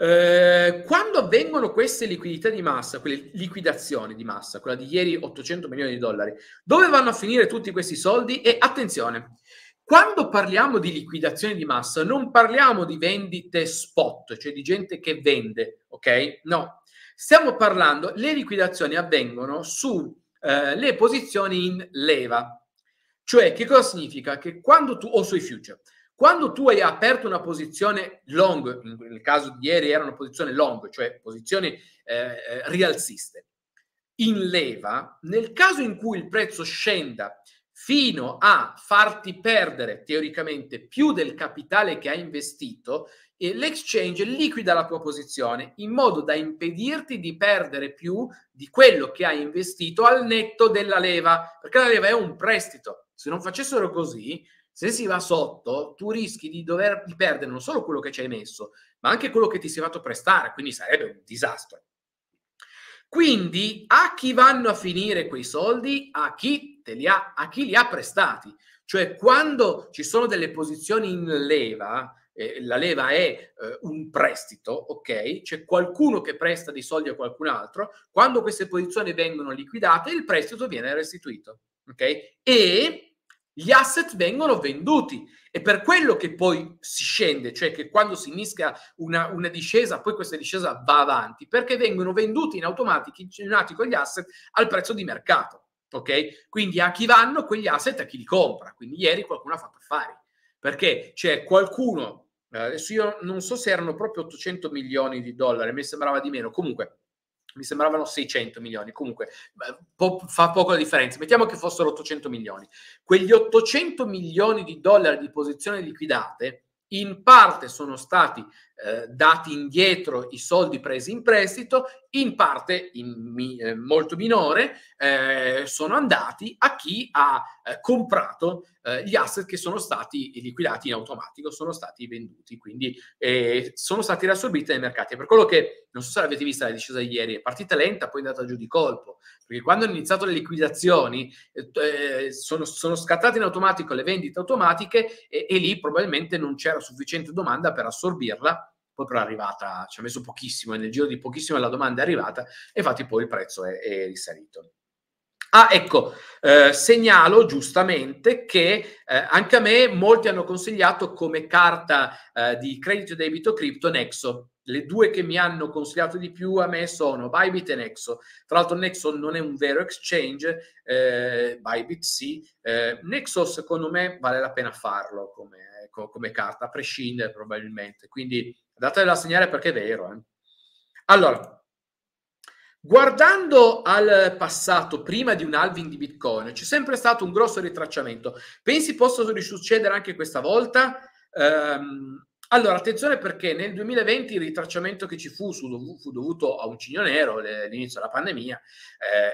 Eh, quando avvengono queste liquidità di massa, quelle liquidazioni di massa, quella di ieri 800 milioni di dollari, dove vanno a finire tutti questi soldi? E attenzione, quando parliamo di liquidazione di massa non parliamo di vendite spot, cioè di gente che vende, ok? No, stiamo parlando, le liquidazioni avvengono sulle eh, posizioni in leva, cioè che cosa significa? Che quando tu, o sui future, quando tu hai aperto una posizione long, nel caso di ieri era una posizione long, cioè posizioni eh, eh, rialziste, in leva, nel caso in cui il prezzo scenda fino a farti perdere teoricamente più del capitale che hai investito, eh, l'exchange liquida la tua posizione in modo da impedirti di perdere più di quello che hai investito al netto della leva, perché la leva è un prestito. Se non facessero così, se si va sotto, tu rischi di, dover, di perdere non solo quello che ci hai messo, ma anche quello che ti sei fatto prestare, quindi sarebbe un disastro. Quindi a chi vanno a finire quei soldi? A chi, te li, ha, a chi li ha prestati. Cioè quando ci sono delle posizioni in leva, eh, la leva è eh, un prestito, ok? C'è qualcuno che presta dei soldi a qualcun altro, quando queste posizioni vengono liquidate il prestito viene restituito, ok? E gli asset vengono venduti. e per quello che poi si scende, cioè che quando si inizia una, una, discesa, poi questa discesa va avanti, perché vengono venduti in automatico gli asset al prezzo di mercato. Ok? Quindi a chi vanno quegli asset, a chi li compra. Quindi ieri qualcuno ha fatto affari, perché c'è qualcuno, eh, adesso io non so se erano proprio 800 milioni di dollari, mi sembrava di meno, comunque mi sembravano 600 milioni, comunque po- fa poco la differenza, mettiamo che fossero 800 milioni. Quegli 800 milioni di dollari di posizioni liquidate in parte sono stati eh, dati indietro i soldi presi in prestito, in parte in, eh, molto minore, eh, sono andati a chi ha eh, comprato eh, gli asset che sono stati liquidati in automatico, sono stati venduti, quindi sono stati riassorbiti dai mercati. Per quello che, non so se l'avete vista la discesa di ieri, è partita lenta, poi è andata giù di colpo, perché quando hanno iniziato le liquidazioni sono, sono, scattate in automatico le vendite automatiche e, e lì probabilmente non c'era sufficiente domanda per assorbirla poi però è arrivata, ci ha messo pochissimo e nel giro di pochissimo la domanda è arrivata e infatti poi il prezzo è, è risalito. Ah, ecco, eh, segnalo giustamente che eh, anche a me molti hanno consigliato come carta eh, di credito e debito cripto Nexo le due che mi hanno consigliato di più a me sono Bybit e Nexo. Tra l'altro Nexo non è un vero exchange, eh, Bybit sì. Eh, Nexo secondo me vale la pena farlo come, come carta, a prescindere probabilmente. Quindi datela da segnare perché è vero. Eh. Allora, guardando al passato, prima di un halving di Bitcoin, c'è sempre stato un grosso ritracciamento. Pensi possa risuccedere anche questa volta? Um, allora, attenzione perché nel 2020 il ritracciamento che ci fu, fu dovuto a un cigno nero, l'inizio della pandemia,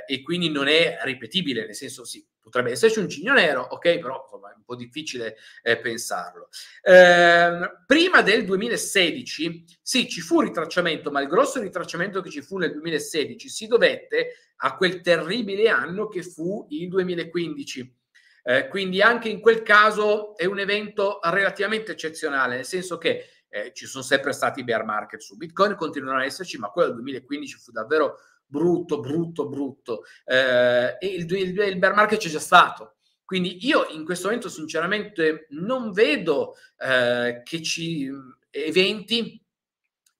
eh, e quindi non è ripetibile, nel senso sì, potrebbe esserci un cigno nero, ok, però insomma, è un po' difficile eh, pensarlo. Eh, prima del 2016, sì, ci fu ritracciamento, ma il grosso ritracciamento che ci fu nel 2016 si dovette a quel terribile anno che fu il 2015 eh, quindi anche in quel caso è un evento relativamente eccezionale, nel senso che eh, ci sono sempre stati bear market su Bitcoin, continueranno ad esserci, ma quello del 2015 fu davvero brutto, brutto, brutto. Eh, e il, il, il bear market c'è già stato. Quindi io in questo momento sinceramente non vedo eh, che ci eventi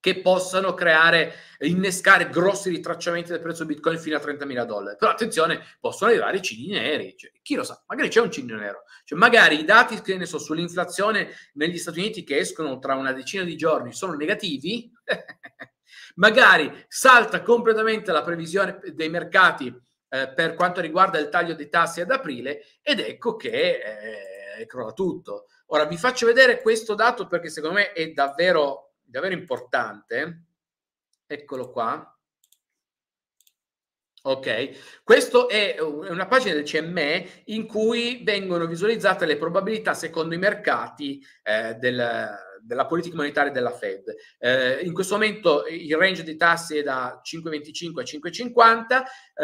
che possano creare, innescare grossi ritracciamenti del prezzo Bitcoin fino a 30.000 dollari. Però attenzione, possono arrivare i cigni neri, cioè, chi lo sa, magari c'è un cigno nero. Cioè, magari i dati che ne so, sull'inflazione negli Stati Uniti che escono tra una decina di giorni sono negativi, magari salta completamente la previsione dei mercati eh, per quanto riguarda il taglio dei tassi ad aprile ed ecco che eh, crolla tutto. Ora vi faccio vedere questo dato perché secondo me è davvero davvero importante, eccolo qua, Ok, questa è una pagina del CME in cui vengono visualizzate le probabilità secondo i mercati eh, del, della politica monetaria della Fed. Eh, in questo momento il range dei tassi è da 5,25 a 5,50,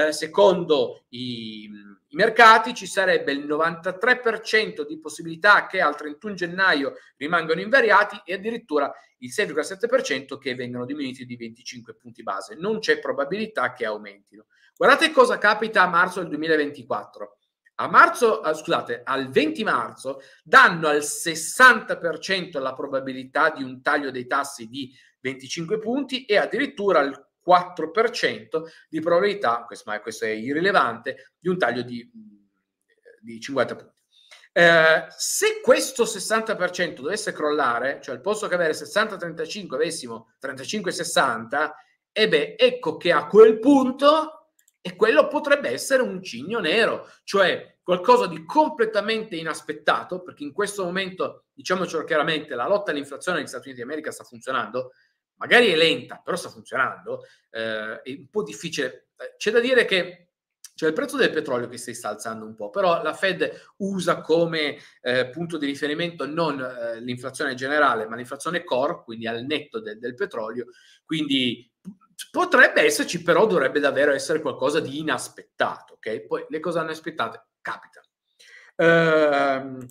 eh, secondo i, i, mercati ci sarebbe il 93% di possibilità che al 31 gennaio rimangano invariati e addirittura il 6,7% che vengano diminuiti di 25 punti base. Non c'è probabilità che aumentino. Guardate cosa capita a marzo del 2024 a marzo, ah, scusate, al 20 marzo danno al 60% la probabilità di un taglio dei tassi di 25 punti e addirittura al 4% di probabilità, questo, ma questo è irrilevante, di un taglio di, mm, di 50 punti. Eh, se questo 60% dovesse crollare, cioè al posto che avere 60-35 avessimo 35-60, e eh beh, ecco che a quel punto e quello potrebbe essere un cigno nero, cioè qualcosa di completamente inaspettato, perché in questo momento, diciamocelo chiaramente, la lotta all'inflazione negli Stati Uniti d'America sta funzionando, magari è lenta, però sta funzionando, eh, è un po' difficile. Eh, c'è da dire che c'è il prezzo del petrolio che si sta alzando un po', però la Fed usa come eh, punto di riferimento non eh, l'inflazione generale, ma l'inflazione core, quindi al netto del, del petrolio, quindi Potrebbe esserci, però dovrebbe davvero essere qualcosa di inaspettato, ok? Poi le cose inaspettate capitano. Ehm,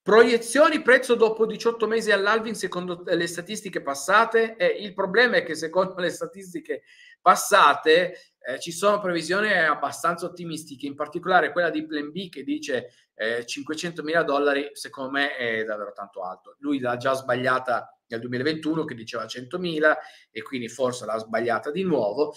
proiezioni prezzo dopo 18 mesi all'Alvin secondo le statistiche passate? Eh, il problema è che secondo le statistiche passate eh, ci sono previsioni abbastanza ottimistiche, in particolare quella di Plan B che dice eh, 500 mila dollari secondo me è davvero tanto alto. Lui l'ha già sbagliata nel 2021 che diceva 100 mila e quindi forse l'ha sbagliata di nuovo.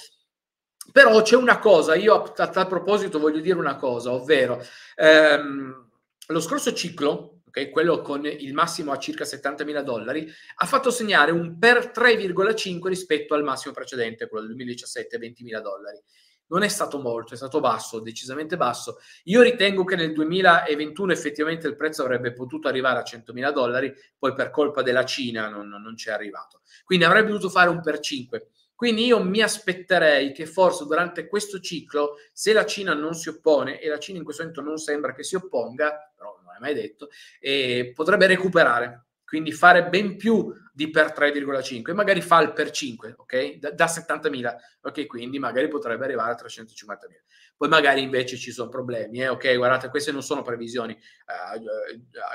Però c'è una cosa, io a, tal proposito voglio dire una cosa, ovvero ehm, lo scorso ciclo, okay, quello con il massimo a circa 70 mila dollari, ha fatto segnare un per 3,5 rispetto al massimo precedente, quello del 2017, 20 mila dollari non è stato molto, è stato basso, decisamente basso. Io ritengo che nel 2021 effettivamente il prezzo avrebbe potuto arrivare a 100.000 dollari, poi per colpa della Cina non, non c'è arrivato. Quindi avrebbe dovuto fare un per 5. Quindi io mi aspetterei che forse durante questo ciclo, se la Cina non si oppone, e la Cina in questo momento non sembra che si opponga, però non è mai detto, eh, potrebbe recuperare. Quindi fare ben più di per 3,5 magari fa il per 5, ok? Da, da 70.000, ok? Quindi magari potrebbe arrivare a 350.000. Poi magari invece ci sono problemi, eh? ok? Guardate, queste non sono previsioni. Uh,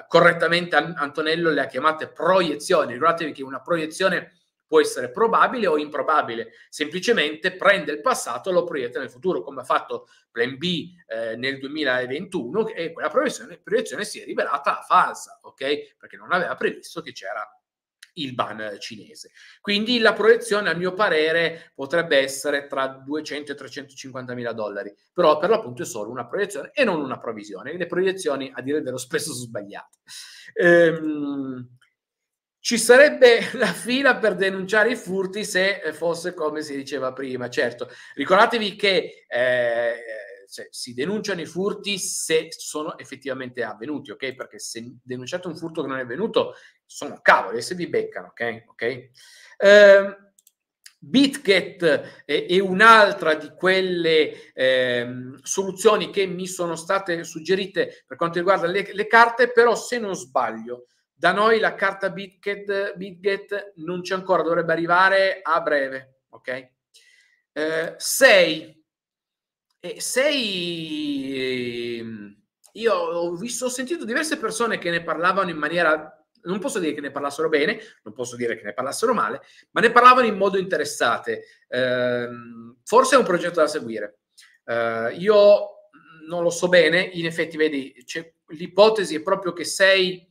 correttamente Antonello le ha chiamate proiezioni. Ricordatevi che una proiezione può essere probabile o improbabile, semplicemente prende il passato e lo proietta nel futuro, come ha fatto Plan B eh, nel 2021 e quella proiezione, proiezione si è rivelata falsa, ok? Perché non aveva previsto che c'era il ban cinese. Quindi la proiezione, a mio parere, potrebbe essere tra 200 e 350 mila dollari, però per l'appunto è solo una proiezione e non una provvisione. Le proiezioni, a dire il vero, spesso sono sbagliate. Ehm, ci sarebbe la fila per denunciare i furti se fosse come si diceva prima, certo. Ricordatevi che... Eh, cioè, si denunciano i furti se sono effettivamente avvenuti, ok? Perché se denunciate un furto che non è avvenuto, sono cavoli, se vi beccano, ok? okay? Eh, BitGet è un'altra di quelle eh, soluzioni che mi sono state suggerite per quanto riguarda le, le carte, però se non sbaglio, da noi la carta BitGet, BitGet non c'è ancora, dovrebbe arrivare a breve, ok? 6. Eh, e sei... Ehm, io ho, visto, ho sentito diverse persone che ne parlavano in maniera... Non posso dire che ne parlassero bene, non posso dire che ne parlassero male, ma ne parlavano in modo interessate. Eh, forse è un progetto da seguire. Eh, io non lo so bene, in effetti, vedi, l'ipotesi è proprio che sei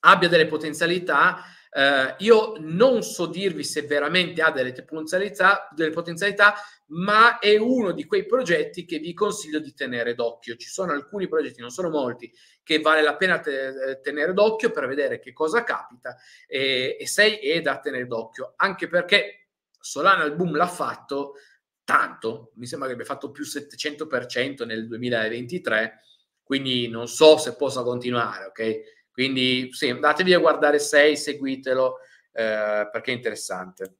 abbia delle potenzialità. Eh, io non so dirvi se veramente ha delle potenzialità, delle potenzialità ma è uno di quei progetti che vi consiglio di tenere d'occhio. Ci sono alcuni progetti, non sono molti, che vale la pena te- eh, tenere d'occhio per vedere che cosa capita e, e se è da tenere d'occhio, anche perché Solana il boom l'ha fatto tanto, mi sembra che abbia fatto più 700% nel 2023, quindi non so se possa continuare, ok? Quindi sì, andatevi a guardare 6, seguitelo eh, perché è interessante.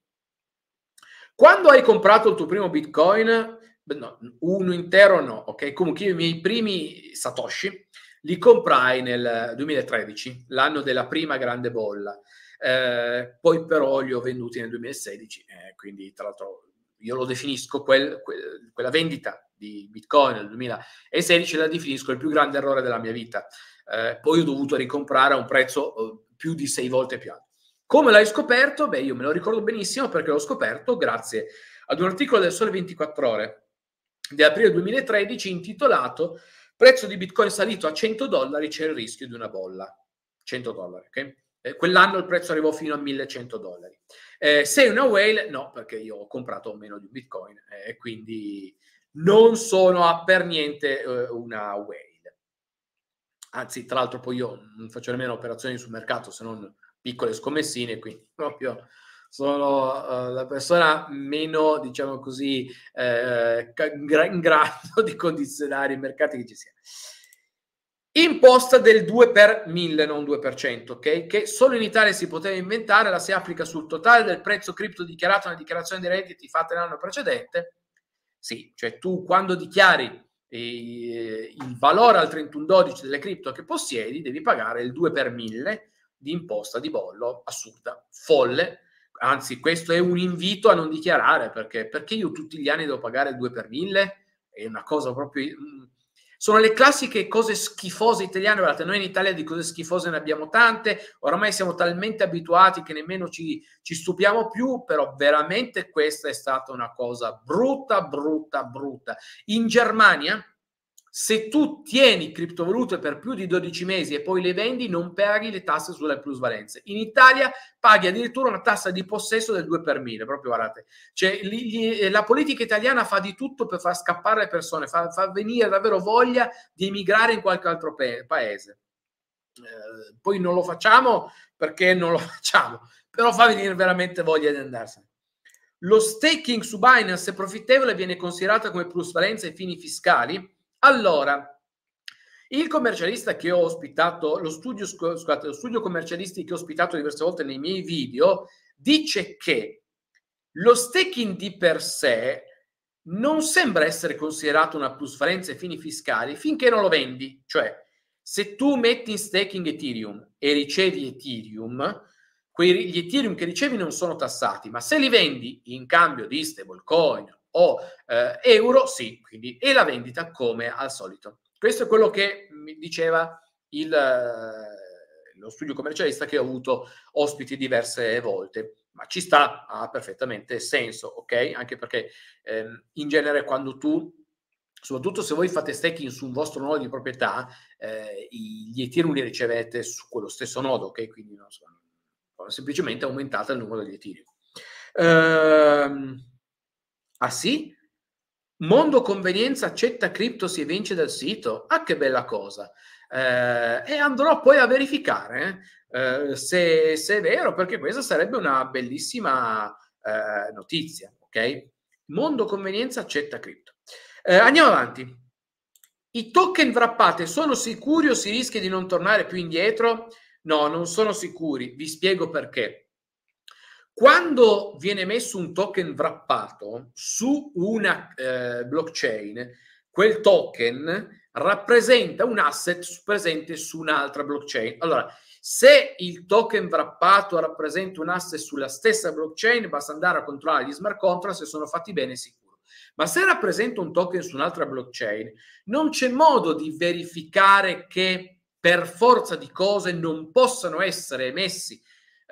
Quando hai comprato il tuo primo Bitcoin, no, uno intero no, ok? Comunque io i miei primi Satoshi li comprai nel 2013, l'anno della prima grande bolla. Eh, poi però li ho venduti nel 2016, eh, quindi tra l'altro io lo definisco quel, quel, quella vendita di Bitcoin nel 2016 la definisco il più grande errore della mia vita. Eh, poi ho dovuto ricomprare a un prezzo eh, più di sei volte più alto. Come l'hai scoperto? Beh, io me lo ricordo benissimo perché l'ho scoperto grazie ad un articolo del Sole 24 Ore di aprile 2013 intitolato Prezzo di Bitcoin salito a 100 dollari, c'è il rischio di una bolla. 100 dollari, ok? Eh, quell'anno il prezzo arrivò fino a 1100 dollari. Eh, sei una whale? No, perché io ho comprato meno di un bitcoin eh, e eh, quindi non sono per niente eh, una whale. Anzi, tra l'altro poi io non faccio nemmeno operazioni sul mercato se non piccole scommessine, quindi proprio sono uh, la persona meno, diciamo così, eh, in grado di condizionare i mercati che ci siano. Imposta del 2 per 1000, non 2%, ok? Che solo in Italia si poteva inventare, la si applica sul totale del prezzo cripto dichiarato nella dichiarazione di redditi fatta l'anno precedente. Sì, cioè tu quando dichiari eh, il valore al 31-12 delle cripto che possiedi, devi pagare il 2 per 1000 di imposta di bollo assurda, folle. Anzi, questo è un invito a non dichiarare perché, perché io tutti gli anni devo pagare il 2 per 1000? È una cosa proprio. Mm, sono le classiche cose schifose italiane. Guardate, noi in Italia di cose schifose ne abbiamo tante. Ormai siamo talmente abituati che nemmeno ci, ci stupiamo più. Però veramente questa è stata una cosa brutta, brutta, brutta. In Germania, se tu tieni criptovalute per più di 12 mesi e poi le vendi, non paghi le tasse sulle plusvalenze. In Italia paghi addirittura una tassa di possesso del 2 per 1000, proprio guardate. Cioè, gli, eh, la politica italiana fa di tutto per far scappare le persone, fa, fa venire davvero voglia di emigrare in qualche altro pe- paese. Eh, poi non lo facciamo perché non lo facciamo, però fa venire veramente voglia di andarsene. Lo staking su Binance è profittevole viene considerato come plusvalenza ai fini fiscali allora, il commercialista che ho ospitato, lo studio, scusate, lo studio commercialisti che ho ospitato diverse volte nei miei video, dice che lo staking di per sé non sembra essere considerato una plusvalenza ai fini fiscali finché non lo vendi. Cioè, se tu metti in staking Ethereum e ricevi Ethereum, quegli Ethereum che ricevi non sono tassati, ma se li vendi in cambio di stablecoin o eh, euro, sì, quindi, e la vendita come al solito. Questo è quello che mi diceva il, eh, lo studio commercialista che ho avuto ospiti diverse volte ma ci sta, ha perfettamente senso, ok? Anche perché ehm, in genere quando tu, soprattutto se voi fate staking su un vostro nodo di proprietà, eh, gli Ethereum li ricevete su quello stesso nodo, ok? Quindi non so, semplicemente aumentate il numero degli Ethereum. Ehm, Ah sì? Mondo Convenienza accetta cripto si evince dal sito? Ah che bella cosa! Eh, e andrò poi a verificare eh, se, se, è vero, perché questa sarebbe una bellissima eh, notizia, ok? Mondo Convenienza accetta cripto. Eh, andiamo avanti. I token wrappate sono sicuri o si rischia di non tornare più indietro? No, non sono sicuri, vi spiego perché. Quando viene messo un token wrappato su una eh, blockchain, quel token rappresenta un asset presente su un'altra blockchain. Allora, se il token wrappato rappresenta un asset sulla stessa blockchain, basta andare a controllare gli smart contract se sono fatti bene, sicuro. Ma se rappresenta un token su un'altra blockchain, non c'è modo di verificare che per forza di cose non possano essere emessi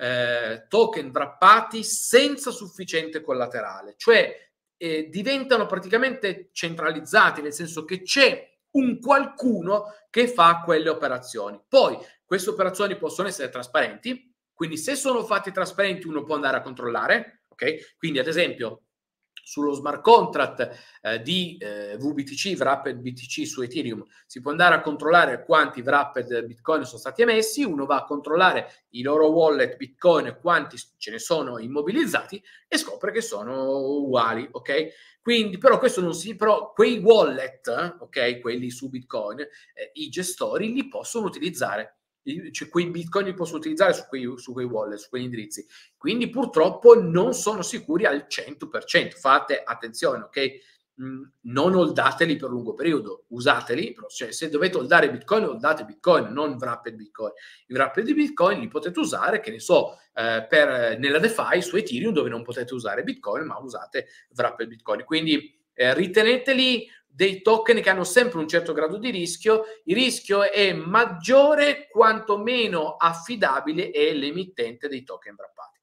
eh, token wrappati senza sufficiente collaterale, cioè eh, diventano praticamente centralizzati, nel senso che c'è un qualcuno che fa quelle operazioni. Poi queste operazioni possono essere trasparenti, quindi se sono fatti trasparenti uno può andare a controllare, ok? Quindi ad esempio sullo smart contract eh, di eh, VBTC, Wrapped BTC su Ethereum, si può andare a controllare quanti Wrapped Bitcoin sono stati emessi, uno va a controllare i loro wallet Bitcoin, quanti ce ne sono immobilizzati e scopre che sono uguali, ok? Quindi, però, questo non si, però quei wallet, ok, quelli su Bitcoin, eh, i gestori li possono utilizzare cioè quei bitcoin li posso utilizzare su quei, su quei wallet, su quegli indirizzi. Quindi purtroppo non sono sicuri al 100%. Fate attenzione, ok? Mm, non holdateli per lungo periodo, usateli, cioè, se dovete holdare Bitcoin, holdate Bitcoin, non wrapper Bitcoin. I wrapper di Bitcoin li potete usare, che ne so, eh, per, nella DeFi su Ethereum dove non potete usare Bitcoin, ma usate wrapper Bitcoin. Quindi eh, riteneteli dei token che hanno sempre un certo grado di rischio, il rischio è maggiore quanto meno affidabile è l'emittente dei token wrappati.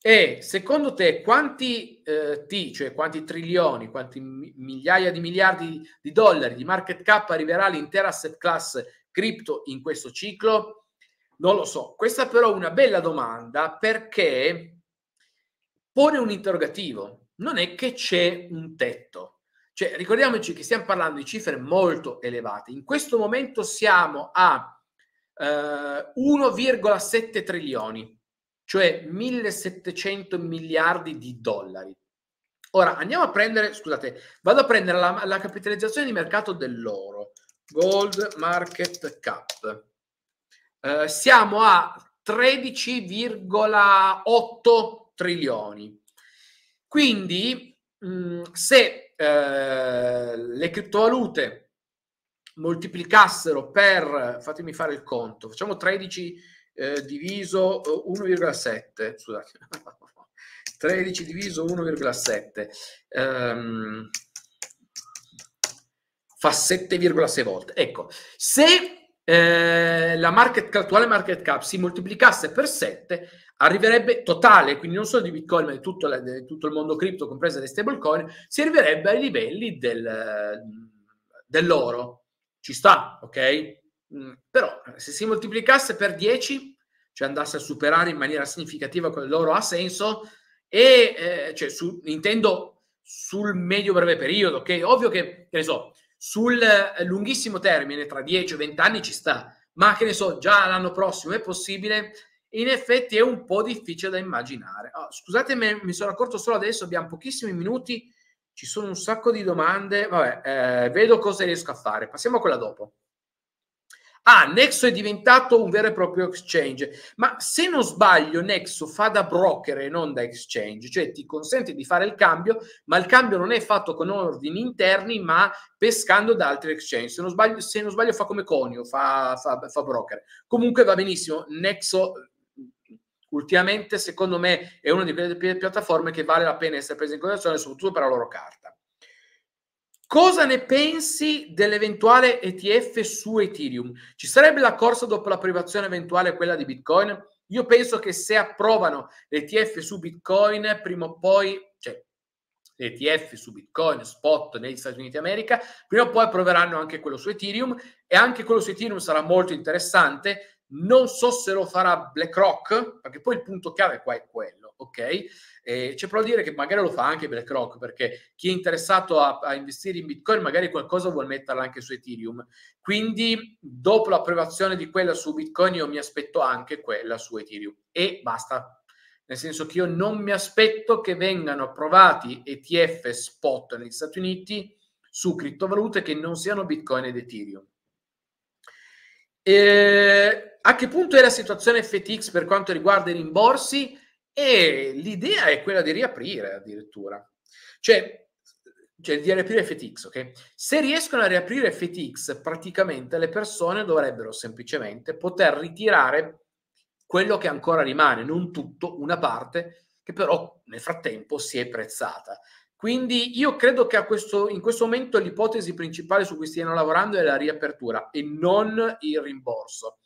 E secondo te quanti eh, T, cioè quanti trilioni, quanti migliaia di miliardi di dollari di market cap arriverà l'intera asset class cripto in questo ciclo? Non lo so. Questa però è una bella domanda perché pone un interrogativo. Non è che c'è un tetto cioè, ricordiamoci che stiamo parlando di cifre molto elevate. In questo momento siamo a eh, 1,7 trilioni, cioè 1700 miliardi di dollari. Ora andiamo a prendere, scusate, vado a prendere la, la capitalizzazione di mercato dell'oro, Gold Market Cap. Eh, siamo a 13,8 trilioni. Quindi, mh, mm, se eh, le criptovalute moltiplicassero per, fatemi fare il conto, facciamo 13 eh, diviso 1,7, eh, scusate, 13 diviso 1,7 ehm, fa 7,6 volte. Ecco, se eh, la market, attuale market cap si moltiplicasse per 7, arriverebbe totale, quindi non solo di Bitcoin, ma di tutto, la, di tutto il mondo cripto, compresa le stablecoin, si arriverebbe ai livelli del, mm, dell'oro. Ci sta, ok? Mm, però eh, se si moltiplicasse per 10, cioè andasse a superare in maniera significativa quell'oro ha senso, e eh, cioè, su, intendo sul medio breve periodo, ok? Ovvio che, che ne so, sul eh, lunghissimo termine, tra 10 o 20 anni ci sta, ma che ne so, già l'anno prossimo è possibile, in effetti è un po' difficile da immaginare. Oh, ah, scusatemi, mi sono accorto solo adesso, abbiamo pochissimi minuti, ci sono un sacco di domande, vabbè, eh, vedo cosa riesco a fare, passiamo a quella dopo. Ah, Nexo è diventato un vero e proprio exchange, ma se non sbaglio Nexo fa da broker e non da exchange, cioè ti consente di fare il cambio, ma il cambio non è fatto con ordini interni, ma pescando da altri exchange. Se non sbaglio, se non sbaglio fa come Conio, fa, fa, fa broker. Comunque va benissimo, Nexo ultimamente secondo me è una di quelle piattaforme che vale la pena essere presa in considerazione, soprattutto per la loro carta. Cosa ne pensi dell'eventuale ETF su Ethereum? Ci sarebbe la corsa dopo la privazione eventuale quella di Bitcoin? Io penso che se approvano l'ETF su Bitcoin, prima o poi, cioè l'ETF su Bitcoin, spot negli Stati Uniti d'America, prima o poi approveranno anche quello su Ethereum e anche quello su Ethereum sarà molto interessante. Non so se lo farà BlackRock, perché poi il punto chiave qua è quello ok? Eh, c'è però a dire che magari lo fa anche BlackRock, perché chi è interessato a, a, investire in Bitcoin magari qualcosa vuol metterla anche su Ethereum. Quindi dopo l'approvazione di quella su Bitcoin io mi aspetto anche quella su Ethereum e basta. Nel senso che io non mi aspetto che vengano approvati ETF spot negli Stati Uniti su criptovalute che non siano Bitcoin ed Ethereum. E a che punto è la situazione FTX per quanto riguarda i rimborsi? E l'idea è quella di riaprire addirittura. Cioè, cioè di riaprire FTX, ok? Se riescono a riaprire FTX, praticamente le persone dovrebbero semplicemente poter ritirare quello che ancora rimane, non tutto, una parte che però nel frattempo si è prezzata. Quindi io credo che questo, in questo momento l'ipotesi principale su cui stiano lavorando è la riapertura e non il rimborso.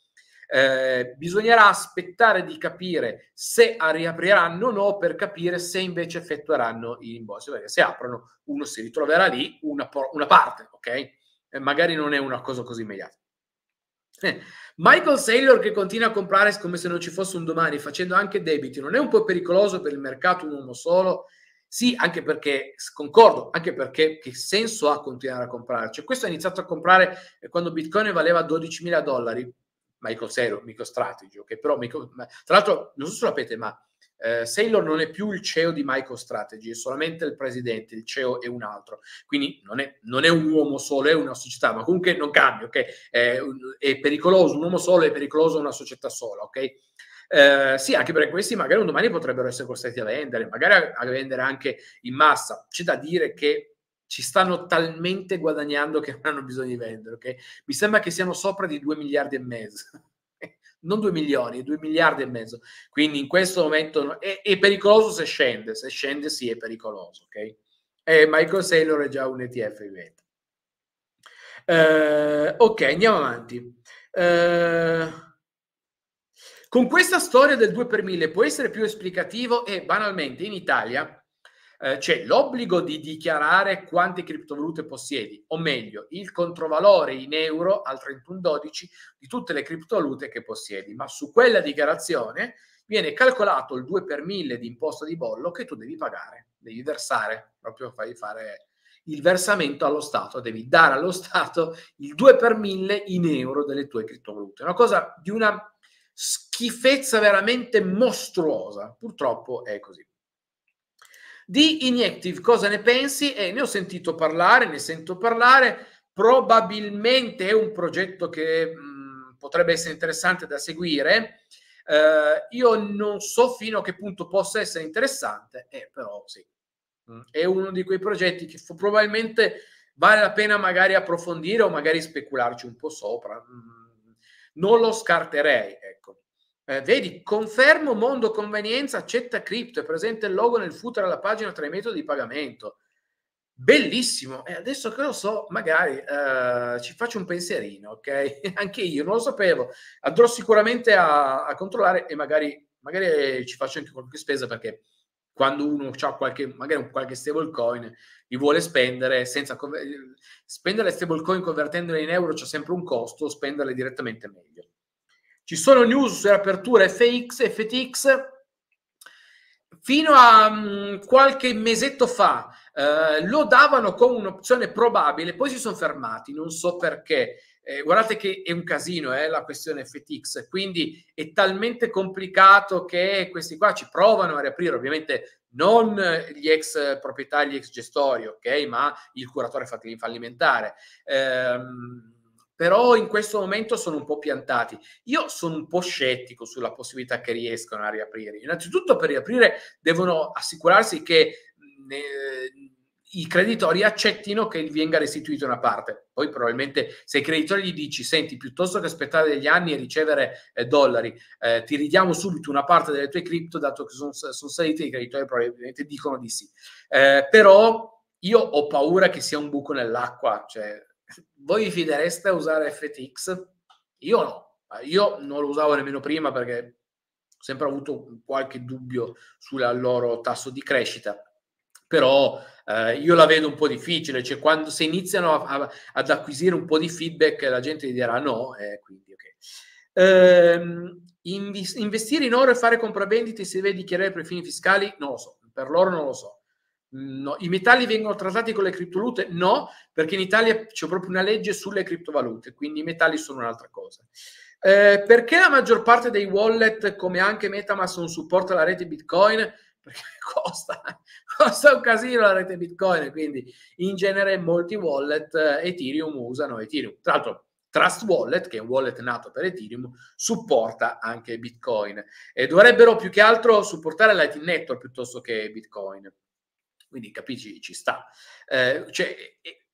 Eh, bisognerà aspettare di capire se riapriranno o no per capire se invece effettueranno i rimborsi, perché se aprono uno si ritroverà lì una, una parte, ok? Eh, magari non è una cosa così immediata. Eh. Michael Saylor che continua a comprare come se non ci fosse un domani, facendo anche debiti, non è un po' pericoloso per il mercato un uomo solo? Sì, anche perché, concordo, anche perché che senso ha continuare a comprare? Cioè, questo ha iniziato a comprare eh, quando Bitcoin valeva 12.000 dollari, Michael MicroSero, MicroStrategy, che però, tra l'altro, non so se lo sapete, ma eh, Saylor non è più il CEO di MicroStrategy, è solamente il presidente, il CEO è un altro. Quindi non è, non è un uomo solo, è una società, ma comunque non cambia, ok? È, è, pericoloso, un uomo solo è pericoloso una società sola, ok? Eh, sì, anche perché questi magari un domani potrebbero essere costretti a vendere, magari a, a vendere anche in massa. C'è da dire che ci stanno talmente guadagnando che non hanno bisogno di vendere. Okay? Mi sembra che siano sopra di 2 miliardi e mezzo. non 2 milioni, 2 miliardi e mezzo. Quindi in questo momento è, è pericoloso se scende, se scende sì è pericoloso, ok? E eh, Michael Saylor è già un ETF inventa. Eh, ok, andiamo avanti. Eh, con questa storia del 2 per 1000 può essere più esplicativo e eh, banalmente in Italia eh, c'è cioè, l'obbligo di dichiarare quante criptovalute possiedi, o meglio, il controvalore in euro al 31-12 di tutte le criptovalute che possiedi, ma su quella dichiarazione viene calcolato il 2 per 1000 di imposta di bollo che tu devi pagare, devi versare, proprio fai fare il versamento allo Stato, devi dare allo Stato il 2 per 1000 in euro delle tue criptovalute. Una cosa di una schifezza veramente mostruosa, purtroppo è così. Di Injective cosa ne pensi? Eh, ne ho sentito parlare, ne sento parlare, probabilmente è un progetto che mh, mm, potrebbe essere interessante da seguire. Eh, io non so fino a che punto possa essere interessante, eh, però sì, mm, è uno di quei progetti che f- probabilmente vale la pena magari approfondire o magari specularci un po' sopra. Mm. Non lo scarterei, ecco. Eh, vedi, confermo mondo convenienza, accetta cripto, è presente il logo nel footer alla pagina tra i metodi di pagamento. Bellissimo, e adesso che lo so, magari eh, ci faccio un pensierino, ok? anche io non lo sapevo, andrò sicuramente a, a controllare e magari, magari, ci faccio anche qualche spesa perché quando uno ha qualche, magari qualche stablecoin, li vuole spendere senza spendere stablecoin convertendole in euro c'è sempre un costo, spenderle direttamente meglio. Ci sono news sull'apertura FX, FTX fino a mm, qualche mesetto fa. Eh, lo davano come un'opzione probabile, poi si sono fermati, non so perché. Eh, guardate che è un casino eh, la questione FTX, quindi è talmente complicato che questi qua ci provano a riaprire, ovviamente non gli ex proprietari, gli ex gestori, ok, ma il curatore fallimentare. Eh, però in questo momento sono un po' piantati. Io sono un po' scettico sulla possibilità che riescano a riaprire. Innanzitutto per riaprire devono assicurarsi che eh, i creditori accettino che gli venga restituita una parte. Poi probabilmente se i creditori gli dici, senti, piuttosto che aspettare degli anni e ricevere eh, dollari, eh, ti ridiamo subito una parte delle tue cripto, dato che sono, sono salite, i creditori probabilmente dicono di sì. Eh, però io ho paura che sia un buco nell'acqua, cioè voi vi fidereste a usare FTX? Io no, io non lo usavo nemmeno prima perché ho sempre avuto qualche dubbio sul loro tasso di crescita, però eh, io la vedo un po' difficile, cioè quando se iniziano a, a, ad acquisire un po' di feedback la gente gli dirà no, eh, quindi ok. Ehm, investire in oro e fare compravendite si deve dichiarare per i fini fiscali? Non lo so, per loro non lo so. No. I metalli vengono trattati con le criptovalute? No, perché in Italia c'è proprio una legge sulle criptovalute, quindi i metalli sono un'altra cosa. Eh, perché la maggior parte dei wallet, come anche Metamask, non supporta la rete Bitcoin? Perché costa, costa un casino la rete Bitcoin, quindi in genere molti wallet eh, Ethereum usano Ethereum. Tra l'altro, Trust Wallet, che è un wallet nato per Ethereum, supporta anche Bitcoin e dovrebbero più che altro supportare Lightning Network piuttosto che Bitcoin. Quindi capisci, ci sta. Eh, cioè,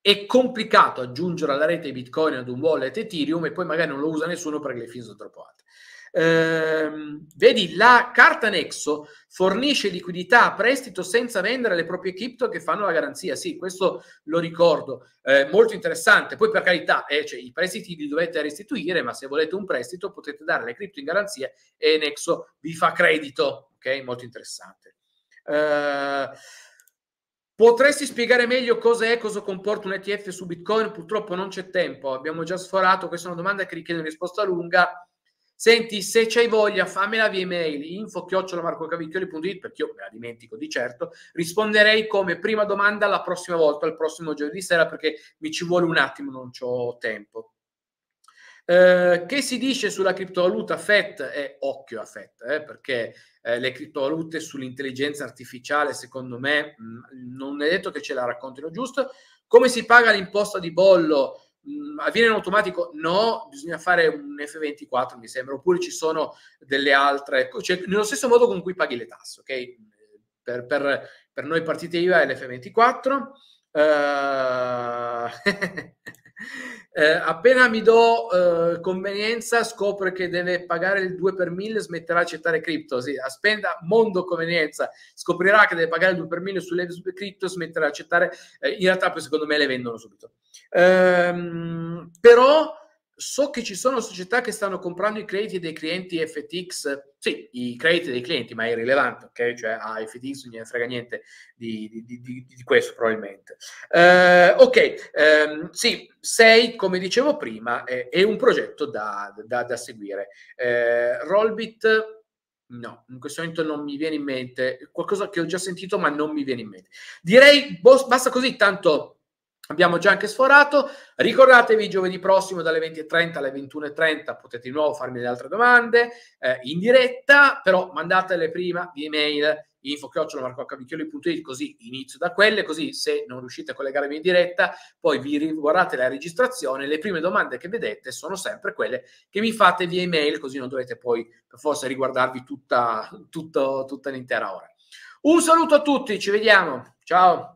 è complicato aggiungere alla rete Bitcoin ad un wallet Ethereum e poi magari non lo usa nessuno perché le fees sono troppo alte. Eh, vedi, la carta Nexo fornisce liquidità a prestito senza vendere le proprie crypto che fanno la garanzia. Sì, questo lo ricordo, eh, molto interessante. Poi, per carità, eh, cioè, i prestiti li dovete restituire, ma se volete un prestito potete dare le crypto in garanzia e Nexo vi fa credito. Ok, molto interessante. Eh, Potresti spiegare meglio cosa è, cosa comporta un ETF su Bitcoin? Purtroppo non c'è tempo, abbiamo già sforato, questa è una domanda che richiede una risposta lunga. Senti, se c'hai voglia, fammela via email info chiocciolamarcocavicchioli.it perché io me la dimentico di certo. Risponderei come prima domanda la prossima volta, il prossimo giovedì sera, perché mi ci vuole un attimo, non ho tempo. Eh, che si dice sulla criptovaluta FET? E eh, occhio a FET, eh, perché eh, le criptovalute sull'intelligenza artificiale, secondo me, mh, mm, non è detto che ce la raccontino giusto. Come si paga l'imposta di bollo? Mh, mm, avviene in automatico? No, bisogna fare un F24, mi sembra, oppure ci sono delle altre, ecco, cioè, nello stesso modo con cui paghi le tasse, ok? Per, per, per noi partite IVA è l'F24. Uh... Eh, appena mi do eh, convenienza, scopre che deve pagare il 2 per 1000, e smetterà di accettare cripto. Sì, a spenda mondo convenienza, scoprirà che deve pagare il 2 per 1000 sulle cripto, e smetterà di accettare. Eh, in realtà, poi, secondo me, le vendono subito. Ehm, però So che ci sono società che stanno comprando i crediti dei clienti FTX, sì, i crediti dei clienti, ma è irrilevante, ok? Cioè a FTX non gliene frega niente di, di, di, di questo probabilmente. Eh, ok, ehm, sì, 6, come dicevo prima, è, è un progetto da, da, da seguire. Eh, Rollbit... No, in questo momento non mi viene in mente qualcosa che ho già sentito, ma non mi viene in mente. Direi boh, basta così, tanto Abbiamo già anche sforato. Ricordatevi giovedì prossimo dalle 20.30 alle 21.30 potete di nuovo farmi le altre domande eh, in diretta, però mandatele prima via email info-marcoacavicchioli.it così inizio da quelle, così se non riuscite a collegarvi in diretta, poi vi riguardate la registrazione, le prime domande che vedete sono sempre quelle che mi fate via email, così non dovete poi forse riguardarvi tutta, tutto, tutta l'intera ora. Un saluto a tutti, ci vediamo, ciao!